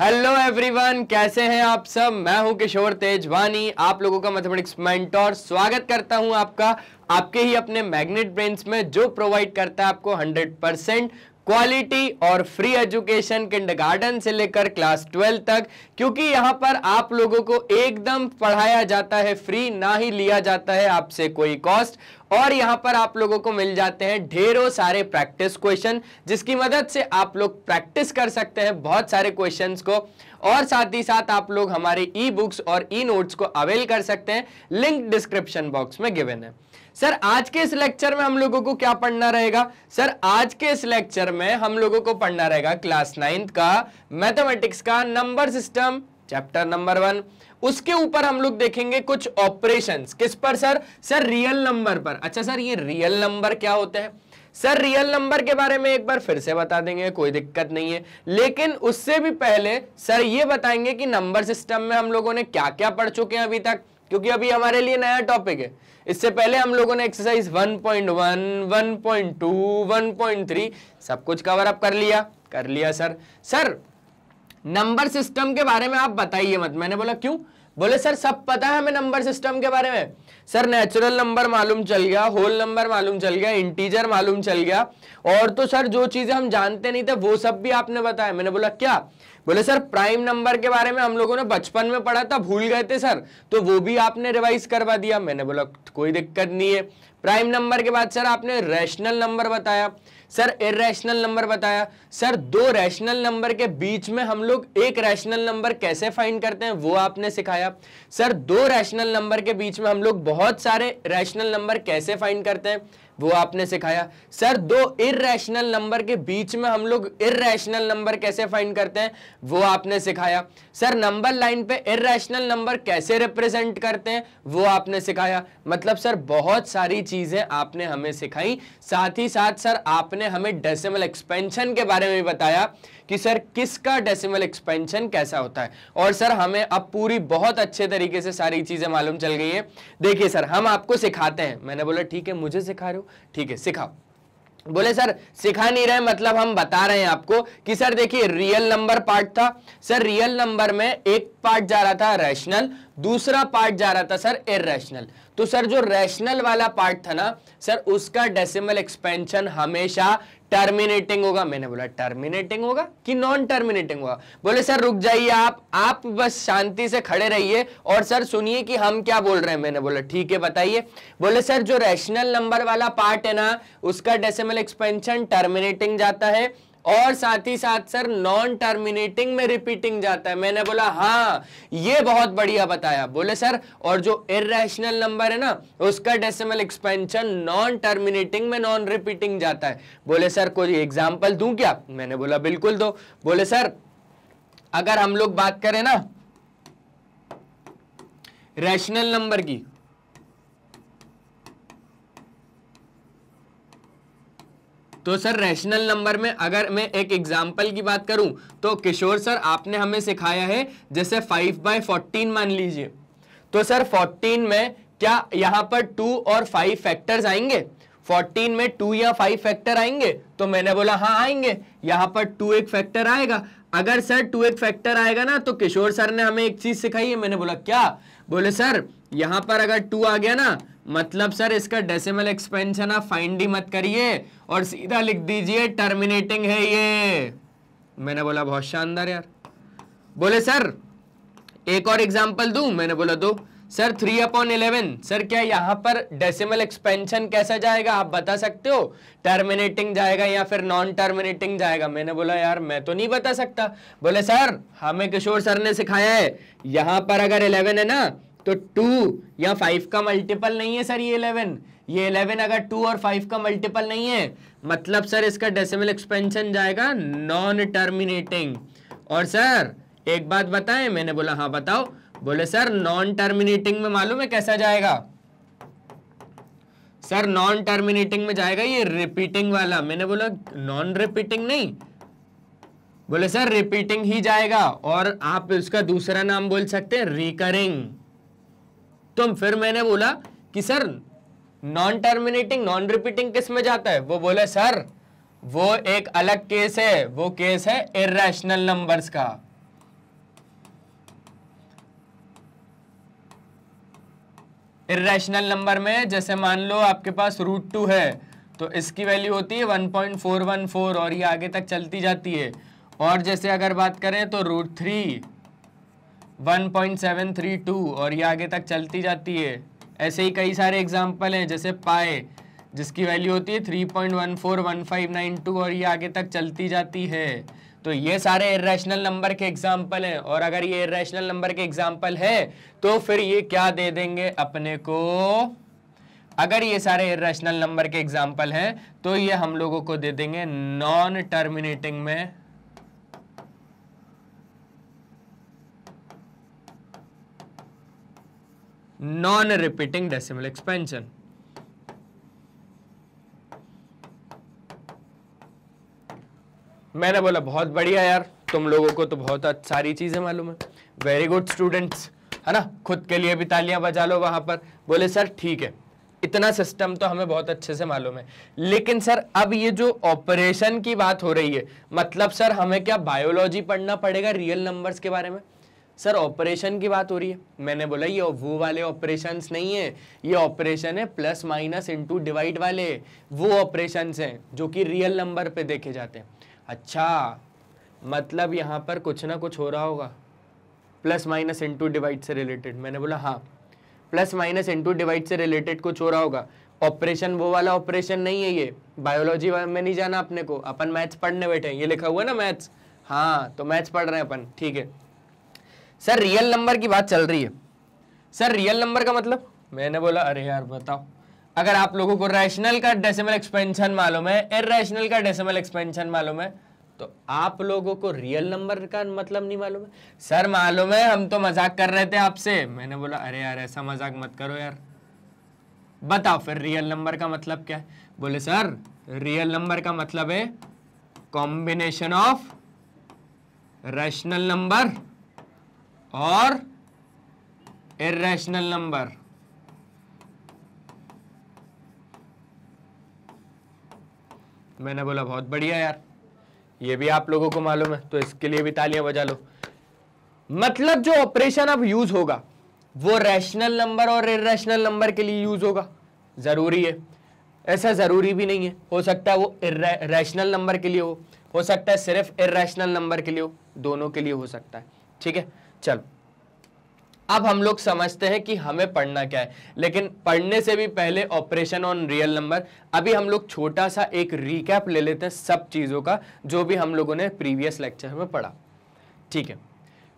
Hello everyone कैसे हैं आप सब मैं हूं किशोर तेजवानी आप लोगों का मैथमेटिक्स मेंटोर स्वागत करता हूं आपका आपके ही अपने मैग्नेट ब्रेन्स में जो प्रोवाइड करता है आपको 100 परसेंट क्वालिटी और फ्री एजुकेशन गार्डन से लेकर क्लास ट्वेल्व तक क्योंकि यहां पर आप लोगों को एकदम पढ़ाया जाता है फ्री ना ही लिया जाता है आपसे कोई कॉस्ट और यहां पर आप लोगों को मिल जाते हैं ढेरों सारे प्रैक्टिस क्वेश्चन जिसकी मदद से आप लोग प्रैक्टिस कर सकते हैं बहुत सारे क्वेश्चंस को और साथ ही साथ आप लोग हमारे ई बुक्स और ई नोट्स को अवेल कर सकते हैं लिंक डिस्क्रिप्शन बॉक्स में गिवन है सर आज के इस लेक्चर में हम लोगों को क्या पढ़ना रहेगा सर आज के इस लेक्चर में हम लोगों को पढ़ना रहेगा क्लास नाइन्थ का मैथमेटिक्स का number system chapter number one उसके ऊपर हम लोग देखेंगे कुछ ऑपरेशंस किस पर सर सर रियल नंबर पर अच्छा सर ये रियल नंबर क्या होते हैं सर रियल नंबर के बारे में एक बार फिर से बता देंगे कोई दिक्कत नहीं है लेकिन उससे भी पहले सर ये बताएंगे कि नंबर सिस्टम में हम लोगों ने क्या क्या पढ़ चुके हैं अभी तक क्योंकि अभी हमारे लिए नया टॉपिक है इससे पहले हम लोगों ने एक्सरसाइज 1.1, 1.2, 1.3 सब कुछ कवर अप कर लिया कर लिया सर सर नंबर सिस्टम के बारे में आप बताइए मत मैंने बोला क्यों बोले सर सब पता है हमें नंबर सिस्टम के बारे में सर नेचुरल नंबर मालूम चल गया होल नंबर मालूम चल गया इंटीजर मालूम चल गया और तो सर जो चीज़ें हम जानते नहीं थे वो सब भी आपने बताया मैंने बोला क्या बोले सर प्राइम नंबर के बारे में हम लोगों ने बचपन में पढ़ा था भूल गए थे सर तो वो भी आपने रिवाइज करवा दिया मैंने बोला कोई दिक्कत नहीं है प्राइम नंबर के बाद सर आपने रैशनल नंबर बताया सर इेशनल नंबर बताया सर दो रैशनल नंबर के बीच में हम लोग एक रैशनल नंबर कैसे फाइंड करते हैं वो आपने सिखाया सर दो रैशनल नंबर के बीच में हम लोग बहुत सारे रैशनल नंबर कैसे फाइंड करते हैं वो आपने सिखाया सर दो इेशनल नंबर के बीच में हम लोग इेशनल नंबर कैसे फाइंड करते हैं वो आपने सिखाया सर नंबर लाइन पे इेशनल नंबर कैसे रिप्रेजेंट करते हैं वो आपने सिखाया मतलब सर बहुत सारी चीज़ें आपने हमें सिखाई साथ ही साथ सर आपने हमें डेसिमल एक्सपेंशन के बारे में भी बताया कि सर किसका डेसिमल एक्सपेंशन कैसा होता है और सर हमें अब पूरी बहुत अच्छे तरीके से सारी चीज़ें मालूम चल गई हैं देखिए सर हम आपको सिखाते हैं मैंने बोला ठीक है मुझे सिखा रहे हो ठीक है सिखाओ बोले सर सिखा नहीं रहे मतलब हम बता रहे हैं आपको कि सर देखिए रियल नंबर पार्ट था सर रियल नंबर में एक पार्ट जा रहा था रैशनल दूसरा पार्ट जा रहा था सर इेशनल तो सर जो रैशनल वाला पार्ट था ना सर उसका डेसिमल एक्सपेंशन हमेशा टर्मिनेटिंग होगा मैंने बोला टर्मिनेटिंग होगा कि नॉन टर्मिनेटिंग होगा बोले सर रुक जाइए आप आप बस शांति से खड़े रहिए और सर सुनिए कि हम क्या बोल रहे हैं मैंने बोला ठीक है बताइए बोले सर जो रैशनल नंबर वाला पार्ट है ना उसका डेसिमल एक्सपेंशन टर्मिनेटिंग जाता है और साथ ही साथ सर नॉन टर्मिनेटिंग में रिपीटिंग जाता है मैंने बोला हाँ ये बहुत बढ़िया बताया बोले सर और जो इेशनल नंबर है ना उसका डेसिमल एक्सपेंशन नॉन टर्मिनेटिंग में नॉन रिपीटिंग जाता है बोले सर कोई एग्जाम्पल दूं क्या मैंने बोला बिल्कुल दो बोले सर अगर हम लोग बात करें ना रैशनल नंबर की तो सर रैशनल नंबर में अगर मैं एक एग्जाम्पल की बात करूं तो किशोर सर आपने हमें सिखाया है जैसे फाइव बाई फोर्टीन मान लीजिए तो सर फोर्टीन में क्या यहाँ पर टू और फाइव फैक्टर्स आएंगे 14 में टू या फाइव फैक्टर आएंगे तो मैंने बोला हाँ आएंगे यहाँ पर टू एक फैक्टर आएगा अगर सर टू एक फैक्टर आएगा ना तो किशोर सर ने हमें एक चीज सिखाई है मैंने बोला क्या बोले सर यहाँ पर अगर टू आ गया ना मतलब सर इसका डेसिमल एक्सपेंशन आप फाइंड ही मत करिए और सीधा लिख दीजिए टर्मिनेटिंग है ये मैंने बोला बहुत शानदार यार बोले सर एक और एग्जाम्पल दू मैंने बोला दो sir three upon eleven sir क्या यहां पर डेसिमल एक्सपेंशन कैसा जाएगा आप बता सकते हो टर्मिनेटिंग जाएगा या फिर नॉन टर्मिनेटिंग जाएगा मैंने बोला यार मैं तो नहीं बता सकता बोले सर हमें किशोर सर ने सिखाया है यहां पर अगर इलेवन है ना तो टू या फाइव का मल्टीपल नहीं है सर ये इलेवन ये इलेवन अगर टू और फाइव का मल्टीपल नहीं है मतलब सर इसका डेसिमल एक्सपेंशन जाएगा नॉन टर्मिनेटिंग और सर एक बात बताएं मैंने बोला हाँ बताओ बोले सर नॉन टर्मिनेटिंग में मालूम है कैसा जाएगा सर नॉन टर्मिनेटिंग में जाएगा ये रिपीटिंग वाला मैंने बोला नॉन रिपीटिंग नहीं बोले सर रिपीटिंग ही जाएगा और आप उसका दूसरा नाम बोल सकते हैं रिकरिंग तुम फिर मैंने बोला कि sir non terminating non repeating किस में जाता है वो बोले सर वो एक अलग केस है वो केस है इरेशनल नंबर्स का इरेशनल नंबर में जैसे मान लो आपके पास रूट टू है तो इसकी वैल्यू होती है 1.414 और ये आगे तक चलती जाती है और जैसे अगर बात करें तो रूट थ्री 1.732 और ये आगे तक चलती जाती है ऐसे ही कई सारे एग्जाम्पल हैं जैसे पाए जिसकी वैल्यू होती है 3.141592 और ये आगे तक चलती जाती है तो ये सारे इेशनल नंबर के एग्जाम्पल हैं और अगर ये इेशनल नंबर के एग्जाम्पल है तो फिर ये क्या दे देंगे अपने को अगर ये सारे इेशनल नंबर के एग्जाम्पल हैं तो ये हम लोगों को दे देंगे नॉन टर्मिनेटिंग में नॉन रिपीटिंग डेसिमल एक्सपेंशन मैंने बोला बहुत बढ़िया यार तुम लोगों को तो बहुत सारी चीजें मालूम है वेरी गुड स्टूडेंट्स है ना खुद के लिए भी तालियां बजा लो वहां पर बोले सर ठीक है इतना सिस्टम तो हमें बहुत अच्छे से मालूम है लेकिन सर अब ये जो ऑपरेशन की बात हो रही है मतलब सर हमें क्या बायोलॉजी पढ़ना पड़ेगा रियल नंबर्स के बारे में सर ऑपरेशन की बात हो रही है मैंने बोला ये वो वाले ऑपरेशन नहीं है ये ऑपरेशन है प्लस माइनस इंटू डिवाइड वाले वो ऑपरेशन हैं जो कि रियल नंबर पे देखे जाते हैं अच्छा मतलब यहाँ पर कुछ ना कुछ हो रहा होगा प्लस माइनस इंटू डिवाइड से रिलेटेड मैंने बोला हाँ प्लस माइनस इंटू डिवाइड से रिलेटेड कुछ हो रहा होगा ऑपरेशन वो वाला ऑपरेशन नहीं है ये बायोलॉजी में नहीं जाना अपने को अपन मैथ्स पढ़ने बैठे हैं ये लिखा हुआ है ना मैथ्स हाँ तो मैथ्स पढ़ रहे हैं अपन ठीक है सर रियल नंबर की बात चल रही है सर रियल नंबर का मतलब मैंने बोला अरे यार बताओ अगर आप लोगों को रैशनल का डेसिमल एक्सपेंशन मालूम है इरेशनल का डेसिमल एक्सपेंशन मालूम है तो आप लोगों को रियल नंबर का मतलब नहीं मालूम है सर मालूम है हम तो मजाक कर रहे थे आपसे मैंने बोला अरे यार ऐसा मजाक मत करो यार बताओ फिर रियल नंबर का मतलब क्या है बोले सर रियल नंबर का मतलब है कॉम्बिनेशन ऑफ रैशनल नंबर और इेशनल नंबर मैंने बोला बहुत बढ़िया यार ये भी आप लोगों को मालूम है तो इसके लिए भी तालियां बजा लो मतलब जो ऑपरेशन अब यूज होगा वो रैशनल नंबर और इेशनल नंबर के लिए यूज होगा जरूरी है ऐसा जरूरी भी नहीं है हो सकता है वो रैशनल नंबर के लिए हो हो सकता है सिर्फ इेशनल नंबर के लिए हो दोनों के लिए हो सकता है ठीक है चलो अब हम लोग समझते हैं कि हमें पढ़ना क्या है लेकिन पढ़ने से भी पहले ऑपरेशन ऑन रियल नंबर अभी हम लोग छोटा सा एक रिकैप ले लेते हैं सब चीज़ों का जो भी हम लोगों ने प्रीवियस लेक्चर में पढ़ा ठीक है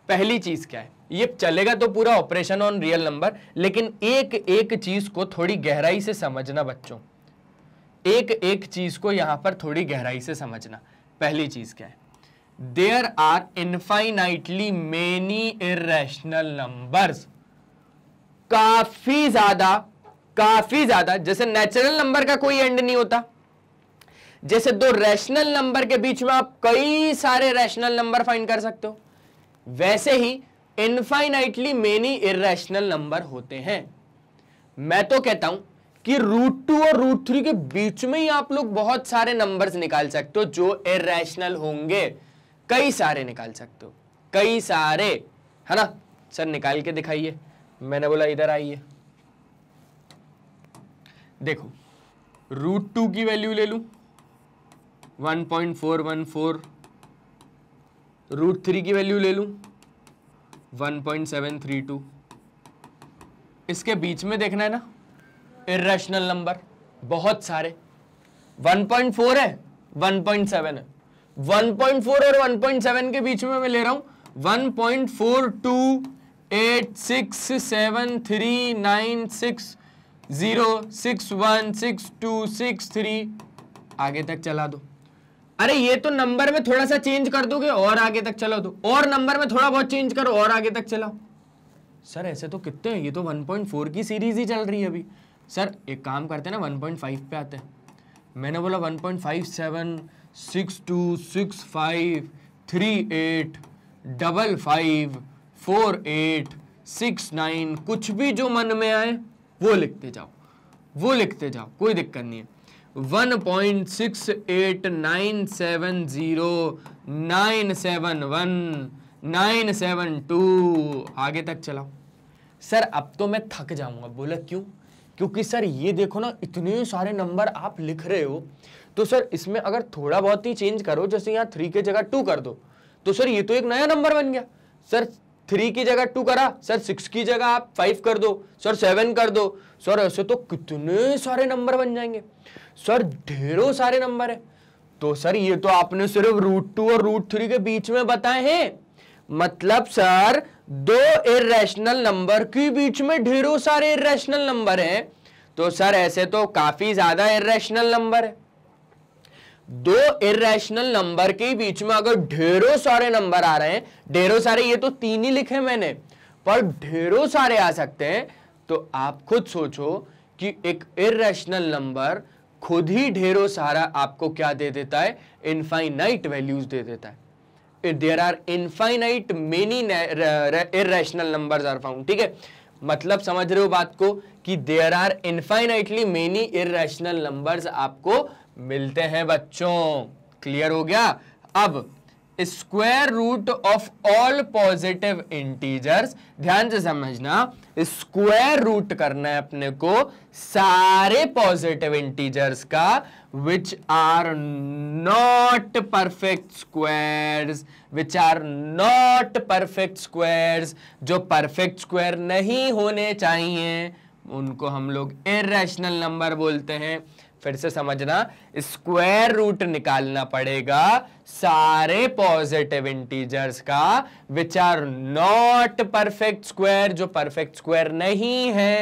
पहली चीज़ क्या है ये चलेगा तो पूरा ऑपरेशन ऑन रियल नंबर लेकिन एक एक चीज़ को थोड़ी गहराई से समझना बच्चों एक एक चीज़ को यहाँ पर थोड़ी गहराई से समझना पहली चीज़ क्या है there are infinitely many irrational numbers काफी ज्यादा काफी ज्यादा जैसे नेचुरल नंबर का कोई एंड नहीं होता जैसे दो रैशनल नंबर के बीच में आप कई सारे रैशनल नंबर फाइंड कर सकते हो वैसे ही इनफाइनाइटली मेनी इेशनल नंबर होते हैं मैं तो कहता हूं कि रूट टू और रूट थ्री के बीच में ही आप लोग बहुत सारे नंबर्स निकाल सकते हो जो इेशनल होंगे कई सारे निकाल सकते हो कई सारे है ना सर निकाल के दिखाइए मैंने बोला इधर आइए देखो रूट टू की वैल्यू ले लू one point four one four root three की वैल्यू ले लू one point seven three two इसके बीच में देखना है ना इेशनल नंबर बहुत सारे वन पॉइंट फोर है वन पॉइंट सेवन है 1.4 और 1.7 के बीच में मैं ले रहा हूं 1.42867396061626263 आगे तक चला दो अरे ये तो नंबर में थोड़ा सा चेंज कर दोगे और आगे तक चला दो तो। और नंबर में थोड़ा बहुत चेंज करो और आगे तक चलाओ सर ऐसे तो कितने हैं ये तो 1.4 की सीरीज ही चल रही है अभी सर एक काम करते हैं ना 1.5 पे आते हैं मैंने बोला 1.57 six two six five three eight double five four eight six nine कुछ भी जो मन में आए वो लिखते जाओ वो लिखते जाओ कोई दिक्कत नहीं है one point six eight nine seven zero nine seven one nine seven two आगे तक चलाओ सर अब तो मैं थक जाऊंगा बोला क्यों क्योंकि सर ये देखो ना इतने सारे नंबर आप लिख रहे हो तो सर इसमें अगर थोड़ा बहुत ही चेंज करो जैसे यहाँ थ्री के जगह टू कर दो तो सर ये तो एक नया नंबर बन गया सर थ्री की जगह टू करा सर सिक्स की जगह आप फाइव कर दो सर सेवन कर दो सर ऐसे तो कितने सारे नंबर बन जाएंगे सर ढेरों सारे नंबर है तो सर ये तो आपने सिर्फ रूट टू और रूट थ्री के बीच में बताए हैं मतलब सर दो इेशनल नंबर के बीच में ढेरों सारे इेशनल नंबर हैं तो सर ऐसे तो काफी ज्यादा इेशनल नंबर है दो इेशनल नंबर के बीच में अगर ढेरों सारे नंबर आ रहे हैं ढेरों सारे ये तो तीन ही लिखे मैंने पर ढेरों सारे आ सकते हैं तो आप खुद सोचो कि एक इेशनल नंबर खुद ही ढेरों सारा आपको क्या दे देता है इनफाइनाइट वैल्यूज दे देता है there are infinite many irrational number are found ठीक है मतलब समझ रहे हो बात को कि there are infinitely many irrational numbers आपको मिलते हैं बच्चों क्लियर हो गया अब square root of all positive integers ध्यान से समझना स्क्वायर रूट करना है अपने को सारे पॉजिटिव इंटीजर्स का which are not perfect squares which are not perfect squares जो परफेक्ट स्क्वायर नहीं होने चाहिए उनको हम लोग इरेशनल नंबर बोलते हैं फिर से समझना स्क्वायर रूट निकालना पड़ेगा सारे पॉजिटिव इंटीजर्स का which are not perfect square जो परफेक्ट स्क्वायर नहीं है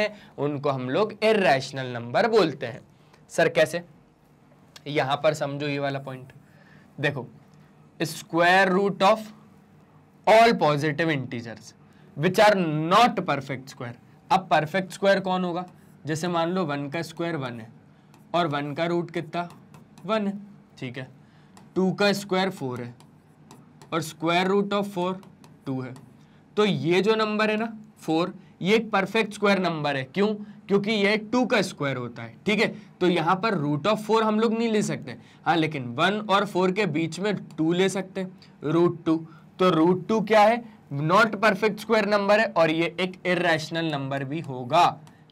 उनको हम लोग इेशनल नंबर बोलते हैं सर कैसे यहां पर समझो ये वाला पॉइंट देखो square root of all positive integers which are not perfect square अब परफेक्ट स्क्वायर कौन होगा जैसे मान लो वन का स्क्वायर वन है और वन का रूट कितना वन है ठीक है टू का स्क्वायर फोर है और square root of four two है तो ये जो नंबर है ना फोर ये एक परफेक्ट स्क्वायर नंबर है क्यों क्योंकि ये टू का स्क्वायर होता है ठीक है तो यहाँ पर रूट ऑफ फोर हम लोग नहीं ले सकते हाँ लेकिन वन और फोर के बीच में टू ले सकते हैं रूट टू तो रूट टू क्या है नॉट परफेक्ट स्क्वायर नंबर है और ये एक इेशनल नंबर भी होगा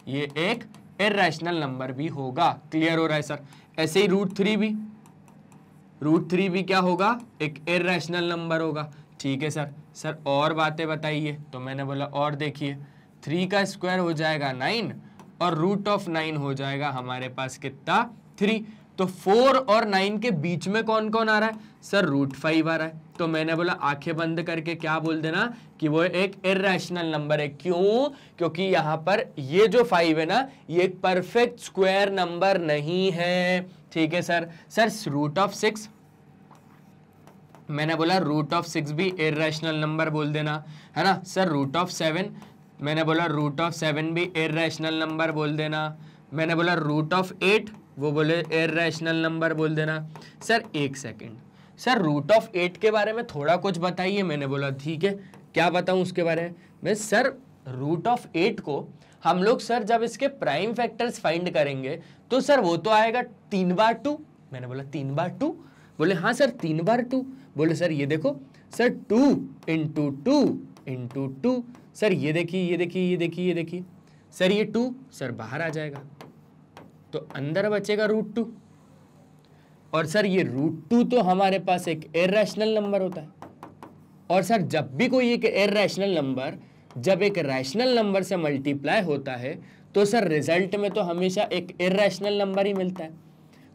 ये एक इेशनल नंबर भी होगा क्लियर हो रहा है सर ऐसे ही रूट थ्री भी रूट थ्री भी क्या होगा एक इेशनल नंबर होगा ठीक है सर सर और बातें बताइए तो मैंने बोला और देखिए थ्री का स्क्वायर हो जाएगा नाइन और रूट ऑफ नाइन हो जाएगा हमारे पास कितना थ्री तो फोर और नाइन के बीच में कौन कौन आ रहा है सर रूट फाइव आ रहा है तो मैंने बोला आंखें बंद करके क्या बोल देना कि वो एक इेशनल नंबर है क्यों क्योंकि यहां पर ये जो फाइव है ना ये एक परफेक्ट स्क्वायर नंबर नहीं है ठीक है sir sir root of six मैंने बोला रूट ऑफ सिक्स भी इेशनल नंबर बोल देना है ना सर रूट ऑफ सेवन मैंने बोला रूट ऑफ सेवन भी इेशनल नंबर बोल देना मैंने बोला रूट ऑफ एट वो बोले एयर रैशनल नंबर बोल देना सर एक second sir root of eight के बारे में थोड़ा कुछ बताइए मैंने बोला ठीक है क्या बताऊँ उसके बारे में सर रूट ऑफ एट को हम लोग सर जब इसके प्राइम फैक्टर्स फाइंड करेंगे तो सर वो तो आएगा तीन बार टू मैंने बोला तीन बार टू बोले हाँ सर तीन बार टू बोले सर ये देखो sir two into two into two sir ये देखिए ये देखिए ये देखिए ये देखिए सर ये टू सर बाहर आ जाएगा तो अंदर बचेगा रूट टू और सर ये रूट टू तो हमारे पास एक इरेशनल नंबर होता है और सर जब भी कोई एक इरेशनल नंबर जब एक रैशनल नंबर से मल्टीप्लाई होता है तो सर रिजल्ट में तो हमेशा एक इेशनल नंबर ही मिलता है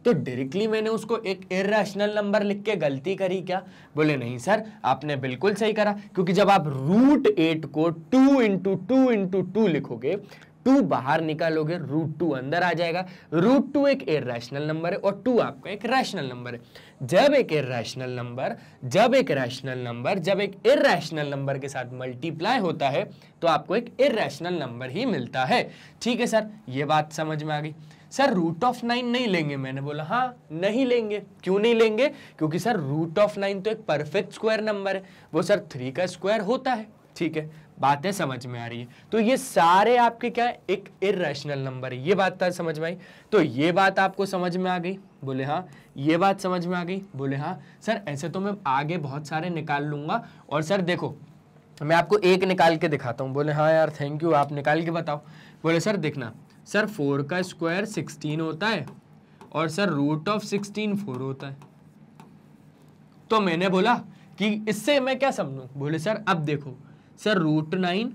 तो डायरेक्टली मैंने उसको एक इेशनल नंबर लिख के गलती करी क्या बोले नहीं सर आपने बिल्कुल सही करा क्योंकि जब आप रूट एट को two into two into two लिखोगे टू बाहर निकालोगे रूट टू अंदर आ जाएगा रूट टू एक इरेशनल नंबर है और टू आपका एक रैशनल नंबर है जब एक इरेशनल नंबर जब एक रैशनल नंबर जब एक इरेशनल नंबर के साथ मल्टीप्लाई होता है तो आपको एक इेशनल नंबर ही मिलता है ठीक है सर ये बात समझ में आ गई सर रूट ऑफ नाइन नहीं लेंगे मैंने बोला हाँ नहीं लेंगे क्यों नहीं लेंगे क्योंकि सर रूट ऑफ नाइन तो एक परफेक्ट स्क्वायर नंबर है वो सर थ्री का स्क्वायर होता है ठीक है बातें समझ में आ रही है तो ये सारे आपके क्या है एक इेशनल नंबर है ये बात समझ में आई तो ये बात आपको समझ में आ गई बोले हाँ ये बात समझ में आ गई बोले हाँ सर ऐसे तो मैं आगे बहुत सारे निकाल लूंगा और सर देखो मैं आपको एक निकाल के दिखाता हूँ बोले हाँ यार थैंक यू आप निकाल के बताओ बोले सर देखना सर फोर का स्क्वायर सिक्सटीन होता है और sir root of sixteen four होता है तो मैंने बोला कि इससे मैं क्या समझूँ बोले सर अब देखो सर रूट नाइन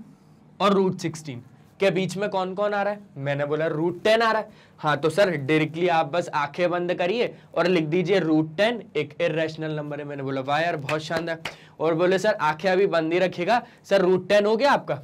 और रूट सिक्सटीन के बीच में कौन कौन आ रहा है मैंने बोला रूट टेन आ रहा है हाँ तो सर डायरेक्टली आप बस आंखें बंद करिए और लिख दीजिए रूट टेन एक इेशनल नंबर है मैंने बोला वाह यार बहुत शानदार और बोले सर आंखें अभी बंद ही रखिएगा सर रूट टेन हो गया आपका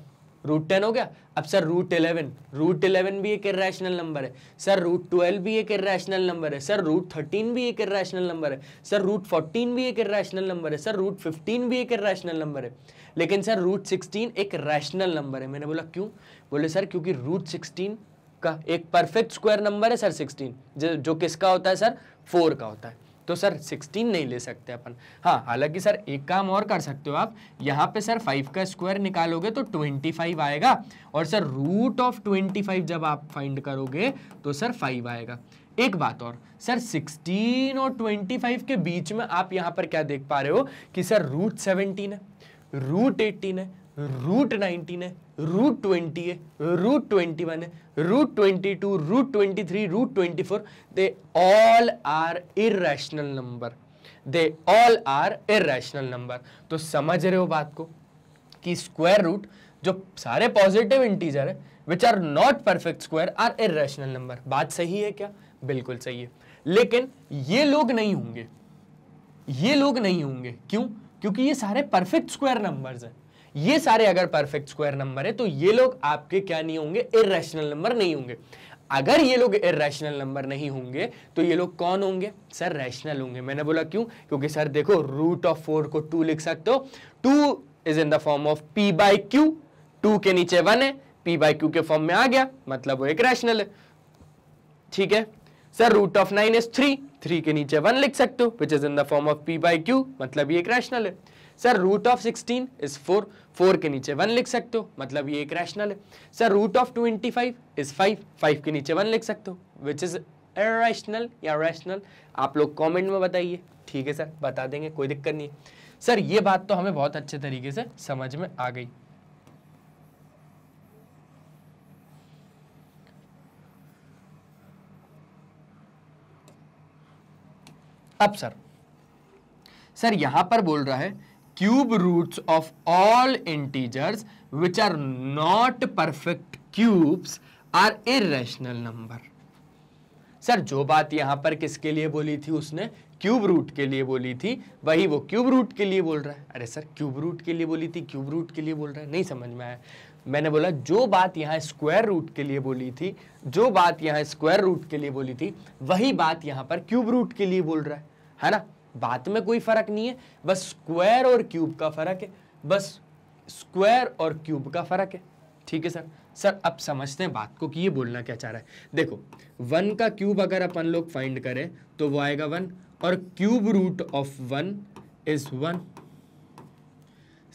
रूट टेन हो गया अब sir root eleven root eleven भी एक इेशनल नंबर है सर रूट ट्वेल्व भी एक इेशनल नंबर है सर रूट थर्टीन भी एक इेशनल नंबर है सर रूट फोर्टीन भी एक इेशनल नंबर है सर रूट फिफ्टीन भी एक इेशनल नंबर है लेकिन सर रूट सिक्सटीन एक रैशनल नंबर है मैंने बोला क्यों बोले सर क्योंकि रूट सिक्सटीन का एक परफेक्ट स्क्वायर नंबर है सर सिक्सटीन जो जो किसका होता है सर फोर का होता है तो सर सिक्सटीन नहीं ले सकते अपन हाँ हालांकि सर एक काम और कर सकते हो आप यहाँ पे सर फाइव का स्क्वायर निकालोगे तो ट्वेंटी फाइव आएगा और sir root of twenty five जब आप फाइंड करोगे तो सर फाइव आएगा एक बात और सर 16 और 25 के बीच में आप यहाँ पर क्या देख पा रहे हो कि सर रूट सेवनटीन है रूट एटीन है रूट नाइनटीन है रूट ट्वेंटी है रूट ट्वेंटी वन है root twenty two root twenty three root twenty four they all are irrational number they all are irrational number तो समझ रहे हो बात को कि स्क्वायर रूट जो सारे पॉजिटिव इंटीजर है which are not perfect square are irrational number बात सही है क्या बिल्कुल सही है लेकिन ये लोग नहीं होंगे ये लोग नहीं होंगे क्यों क्योंकि ये सारे परफेक्ट स्क्वायर नंबर्स हैं ये सारे अगर परफेक्ट स्क्वायर नंबर है तो ये लोग आपके क्या नहीं होंगे इरेशनल नंबर नहीं होंगे अगर ये लोग इरेशनल नंबर नहीं होंगे तो ये लोग कौन होंगे सर रैशनल होंगे मैंने बोला क्यों क्योंकि सर देखो रूट ऑफ फोर को टू लिख सकते हो two is in the form of p by q two के नीचे वन है पी बाई क्यू के फॉर्म में आ गया मतलब वो एक रैशनल है ठीक है sir root of nine is three three के नीचे वन लिख सकते हो which is in the form of p by q मतलब ये एक रैशनल है sir root of sixteen is four four के नीचे वन लिख सकते हो मतलब ये एक रैशनल है sir root of twenty five is five five के नीचे वन लिख सकते हो विच इज इरेशनल या रैशनल आप लोग कॉमेंट में बताइए ठीक है सर बता देंगे कोई दिक्कत नहीं है सर ये बात तो हमें बहुत अच्छे तरीके से समझ में आ गई अब सर सर यहां पर बोल रहा है cube roots of all integers which are not perfect cubes are irrational number sir जो बात यहां पर किसके लिए बोली थी उसने क्यूब रूट के लिए बोली थी वही वो क्यूब रूट के लिए बोल रहा है अरे सर क्यूब रूट के लिए बोली थी क्यूब रूट के लिए बोल रहा है नहीं समझ में आया मैंने बोला जो बात यहाँ स्क्वायर रूट के लिए बोली थी जो बात यहाँ स्क्वायर रूट के लिए बोली थी वही बात यहाँ पर क्यूब रूट के लिए बोल रहा है है ना बात में कोई फर्क नहीं है बस स्क्वायर और क्यूब का फर्क है बस स्क्वायर और क्यूब का फर्क है ठीक है सर सर अब समझते हैं बात को कि ये बोलना क्या चाह रहा है देखो वन का क्यूब अगर अपन लोग फाइंड करें तो वो आएगा वन और cube root of one is one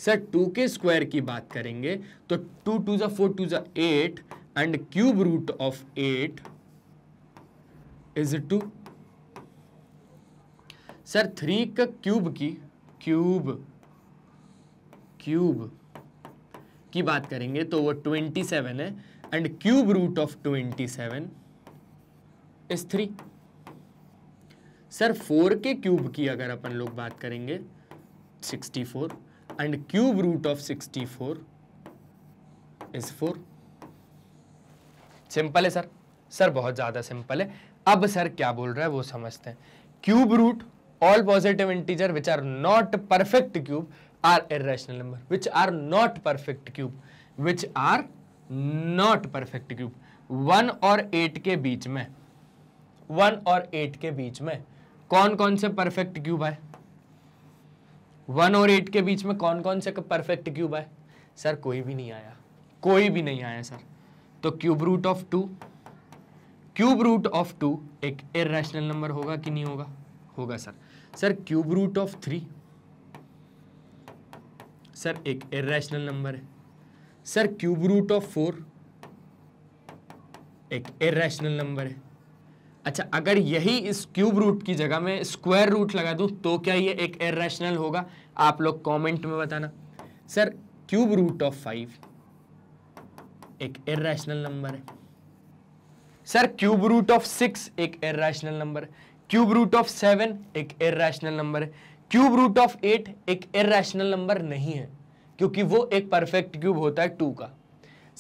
sir two के स्क्वायर की बात करेंगे तो टू टू ज़ा फोर टू ज़ा eight and cube root of eight is two sir three का क्यूब की क्यूब क्यूब की बात करेंगे तो वो ट्वेंटी सेवन है and cube root of twenty seven is three sir four के क्यूब की अगर अपन लोग बात करेंगे sixty four and cube root of 64 is 4 simple है सर सर बहुत ज़्यादा सिंपल है अब सर क्या बोल रहा है वो समझते हैं cube root all positive integer which are not perfect cube are irrational number which are not perfect cube which are not perfect cube one और एट के बीच में वन और एट के बीच में कौन कौन से परफेक्ट क्यूब है वन और एट के बीच में कौन कौन से परफेक्ट क्यूब है सर कोई भी नहीं आया कोई भी नहीं आया सर तो cube root of two cube root of two एक इेशनल नंबर होगा कि नहीं होगा होगा sir sir cube root of three sir एक इेशनल नंबर है sir cube root of four एक इेशनल नंबर है अच्छा अगर यही इस क्यूब रूट की जगह में स्क्वायर रूट लगा दूं तो क्या ये एक इेशनल होगा आप लोग कमेंट में बताना sir cube root of five एक एर्रेशनल नंबर है sir cube root of six एक एर्रेशनल नंबर है क्यूब रूट ऑफ सेवन एक एर्रेशनल नंबर है क्यूब रूट ऑफ एट एक एर्रेशनल नंबर नहीं है क्योंकि वो एक परफेक्ट क्यूब होता है टू का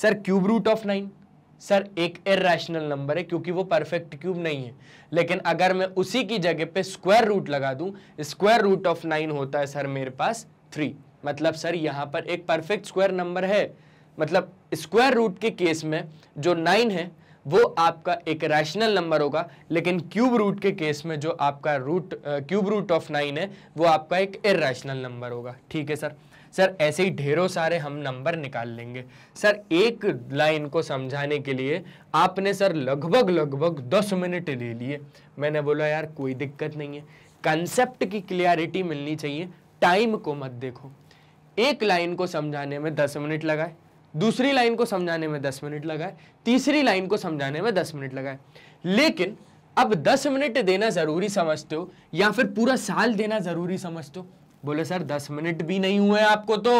sir cube root of nine sir एक इेशनल नंबर है क्योंकि वो परफेक्ट क्यूब नहीं है लेकिन अगर मैं उसी की जगह पे स्क्वायर रूट लगा दूं स्क्वायर रूट ऑफ नाइन होता है सर मेरे पास थ्री मतलब सर यहाँ पर एक परफेक्ट स्क्वायर नंबर है मतलब स्क्वायर रूट के केस में जो नाइन है वो आपका एक रैशनल नंबर होगा लेकिन क्यूब रूट के केस में जो आपका root cube root of nine है वो आपका एक इेशनल नंबर होगा ठीक है सर सर ऐसे ही ढेरों सारे हम नंबर निकाल लेंगे सर एक लाइन को समझाने के लिए आपने सर लगभग लगभग दस मिनट ले लिए मैंने बोला यार कोई दिक्कत नहीं है कंसेप्ट की क्लियरिटी मिलनी चाहिए टाइम को मत देखो एक लाइन को समझाने में दस मिनट लगाए दूसरी लाइन को समझाने में दस मिनट लगाए तीसरी लाइन को समझाने में दस मिनट लगाए लेकिन अब दस मिनट देना ज़रूरी समझते हो या फिर पूरा साल देना ज़रूरी समझते हो बोले सर दस मिनट भी नहीं हुए आपको तो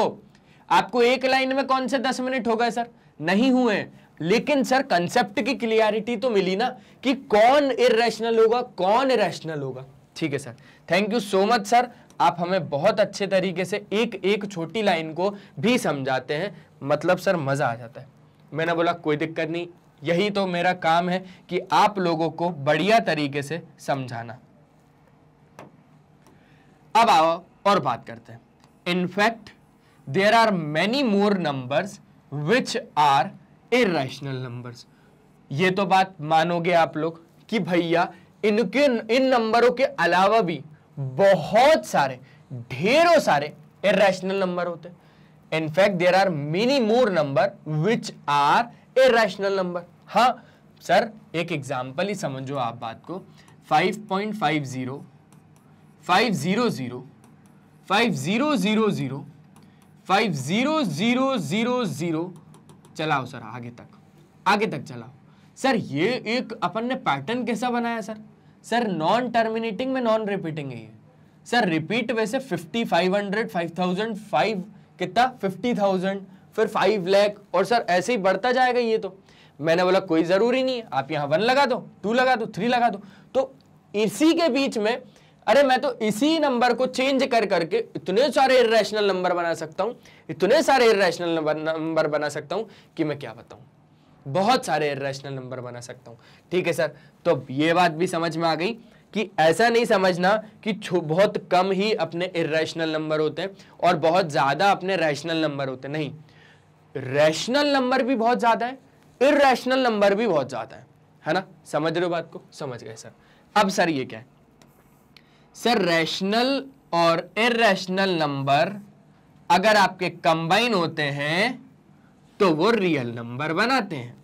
आपको एक लाइन में कौन से दस मिनट हो गए सर नहीं हुए लेकिन सर कंसेप्ट की क्लियरिटी तो मिली ना कि कौन इेशनल होगा कौन इेशनल होगा ठीक है sir thank you so much sir आप हमें बहुत अच्छे तरीके से एक एक छोटी लाइन को भी समझाते हैं मतलब सर मज़ा आ जाता है मैंने बोला कोई दिक्कत नहीं यही तो मेरा काम है कि आप लोगों को बढ़िया तरीके से समझाना अब आओ और बात करते हैं in fact there are many more numbers which are irrational numbers ये तो बात मानोगे आप लोग कि भैया इनके इन नंबरों के अलावा भी बहुत सारे ढेरों सारे इेशनल नंबर होते हैं in fact there are many more number which are irrational number हाँ सर एक एग्जाम्पल ही समझो आप बात को 5.50 500 five zero zero zero five zero zero zero zero चलाओ सर आगे तक आगे तक चलाओ सर ये एक अपन ने पैटर्न कैसा बनाया सर सर नॉन टर्मिनेटिंग में नॉन रिपीटिंग है सर रिपीट वैसे fifty five hundred five thousand five कितना फिफ्टी थाउजेंड फिर फाइव लैख और सर ऐसे ही बढ़ता जाएगा ये तो मैंने बोला कोई ज़रूरी नहीं है आप यहाँ वन लगा दो टू लगा दो थ्री लगा दो तो इसी के बीच में अरे मैं तो इसी नंबर को चेंज कर करके इतने सारे इेशनल नंबर बना सकता हूं इतने सारे इेशनल नंबर बना सकता हूं कि मैं क्या बताऊं बहुत सारे इेशनल नंबर बना सकता हूं ठीक है सर तो ये बात भी समझ में आ गई कि ऐसा नहीं समझना कि बहुत कम ही अपने इेशनल नंबर होते हैं और बहुत ज़्यादा अपने रैशनल नंबर होते हैं नहीं रैशनल नंबर भी बहुत ज़्यादा है इेशनल नंबर भी बहुत ज़्यादा है है ना समझ रहे हो बात को समझ गए सर अब सर ये क्या है सर रैशनल और इेशनल नंबर अगर आपके कंबाइन होते हैं तो वो रियल नंबर बनाते हैं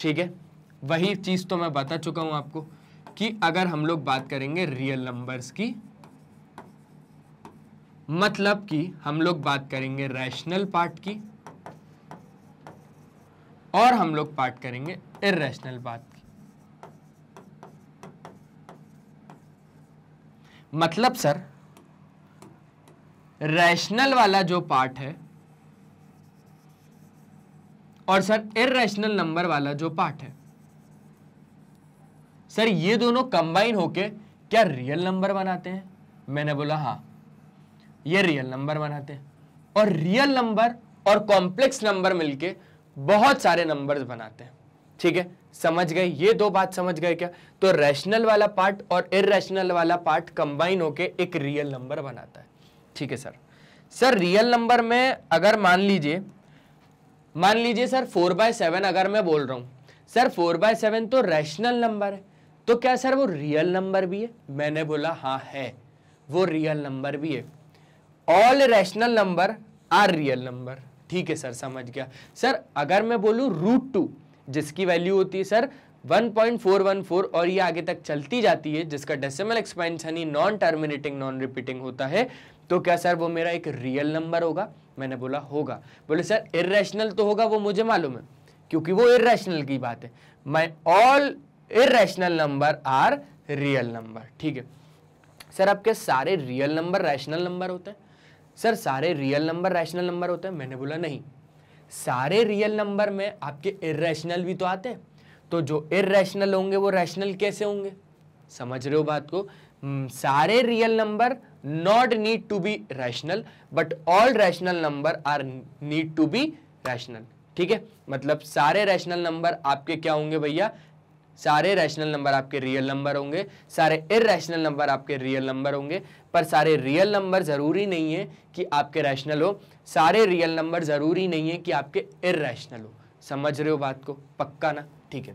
ठीक है वही चीज़ तो मैं बता चुका हूं आपको कि अगर हम लोग बात करेंगे रियल नंबर्स की मतलब कि हम लोग बात करेंगे रैशनल पार्ट की और हम लोग पार्ट करेंगे इेशनल पार्ट मतलब सर रैशनल वाला जो पार्ट है और सर इेशनल नंबर वाला जो पार्ट है सर ये दोनों कंबाइन होके क्या रियल नंबर बनाते हैं मैंने बोला हा ये रियल नंबर बनाते हैं और रियल नंबर और कॉम्प्लेक्स नंबर मिलके बहुत सारे नंबर्स बनाते हैं ठीक है समझ गए ये दो बात समझ गए क्या तो रैशनल वाला पार्ट और इेशनल वाला पार्ट कंबाइन होके एक रियल नंबर बनाता है ठीक है सर सर रियल नंबर में अगर मान लीजिए मान लीजिए सर फोर बाय सेवन अगर मैं बोल रहा हूँ सर फोर बाय सेवन तो रैशनल नंबर है तो क्या सर वो रियल नंबर भी है मैंने बोला हाँ है वो रियल नंबर भी है all rational number are real number ठीक है सर समझ गया सर अगर मैं बोलूँ रूट टू जिसकी वैल्यू होती है सर 1.414 और ये आगे तक चलती जाती है जिसका डेसिमल एक्सपेंशन ही नॉन टर्मिनेटिंग नॉन रिपीटिंग होता है तो क्या सर वो मेरा एक रियल नंबर होगा मैंने बोला होगा बोले सर इेशनल तो होगा वो मुझे मालूम है क्योंकि वो इेशनल की बात है my all irrational number are real number ठीक है सर आपके सारे रियल नंबर रैशनल नंबर होते हैं सर सारे रियल नंबर रैशनल नंबर होते हैं मैंने बोला नहीं सारे रियल नंबर में आपके इेशनल भी तो आते हैं तो जो इेशनल होंगे वो रैशनल कैसे होंगे समझ रहे हो बात को हम्म, सारे real number not need to be rational but all rational number are need to be rational ठीक है मतलब सारे रैशनल नंबर आपके क्या होंगे भैया सारे रैशनल नंबर आपके रियल नंबर होंगे सारे इेशनल नंबर आपके रियल नंबर होंगे पर सारे रियल नंबर ज़रूरी नहीं है कि आपके रैशनल हो सारे रियल नंबर ज़रूरी नहीं है कि आपके इरेशनल हो समझ रहे हो बात को पक्का ना ठीक है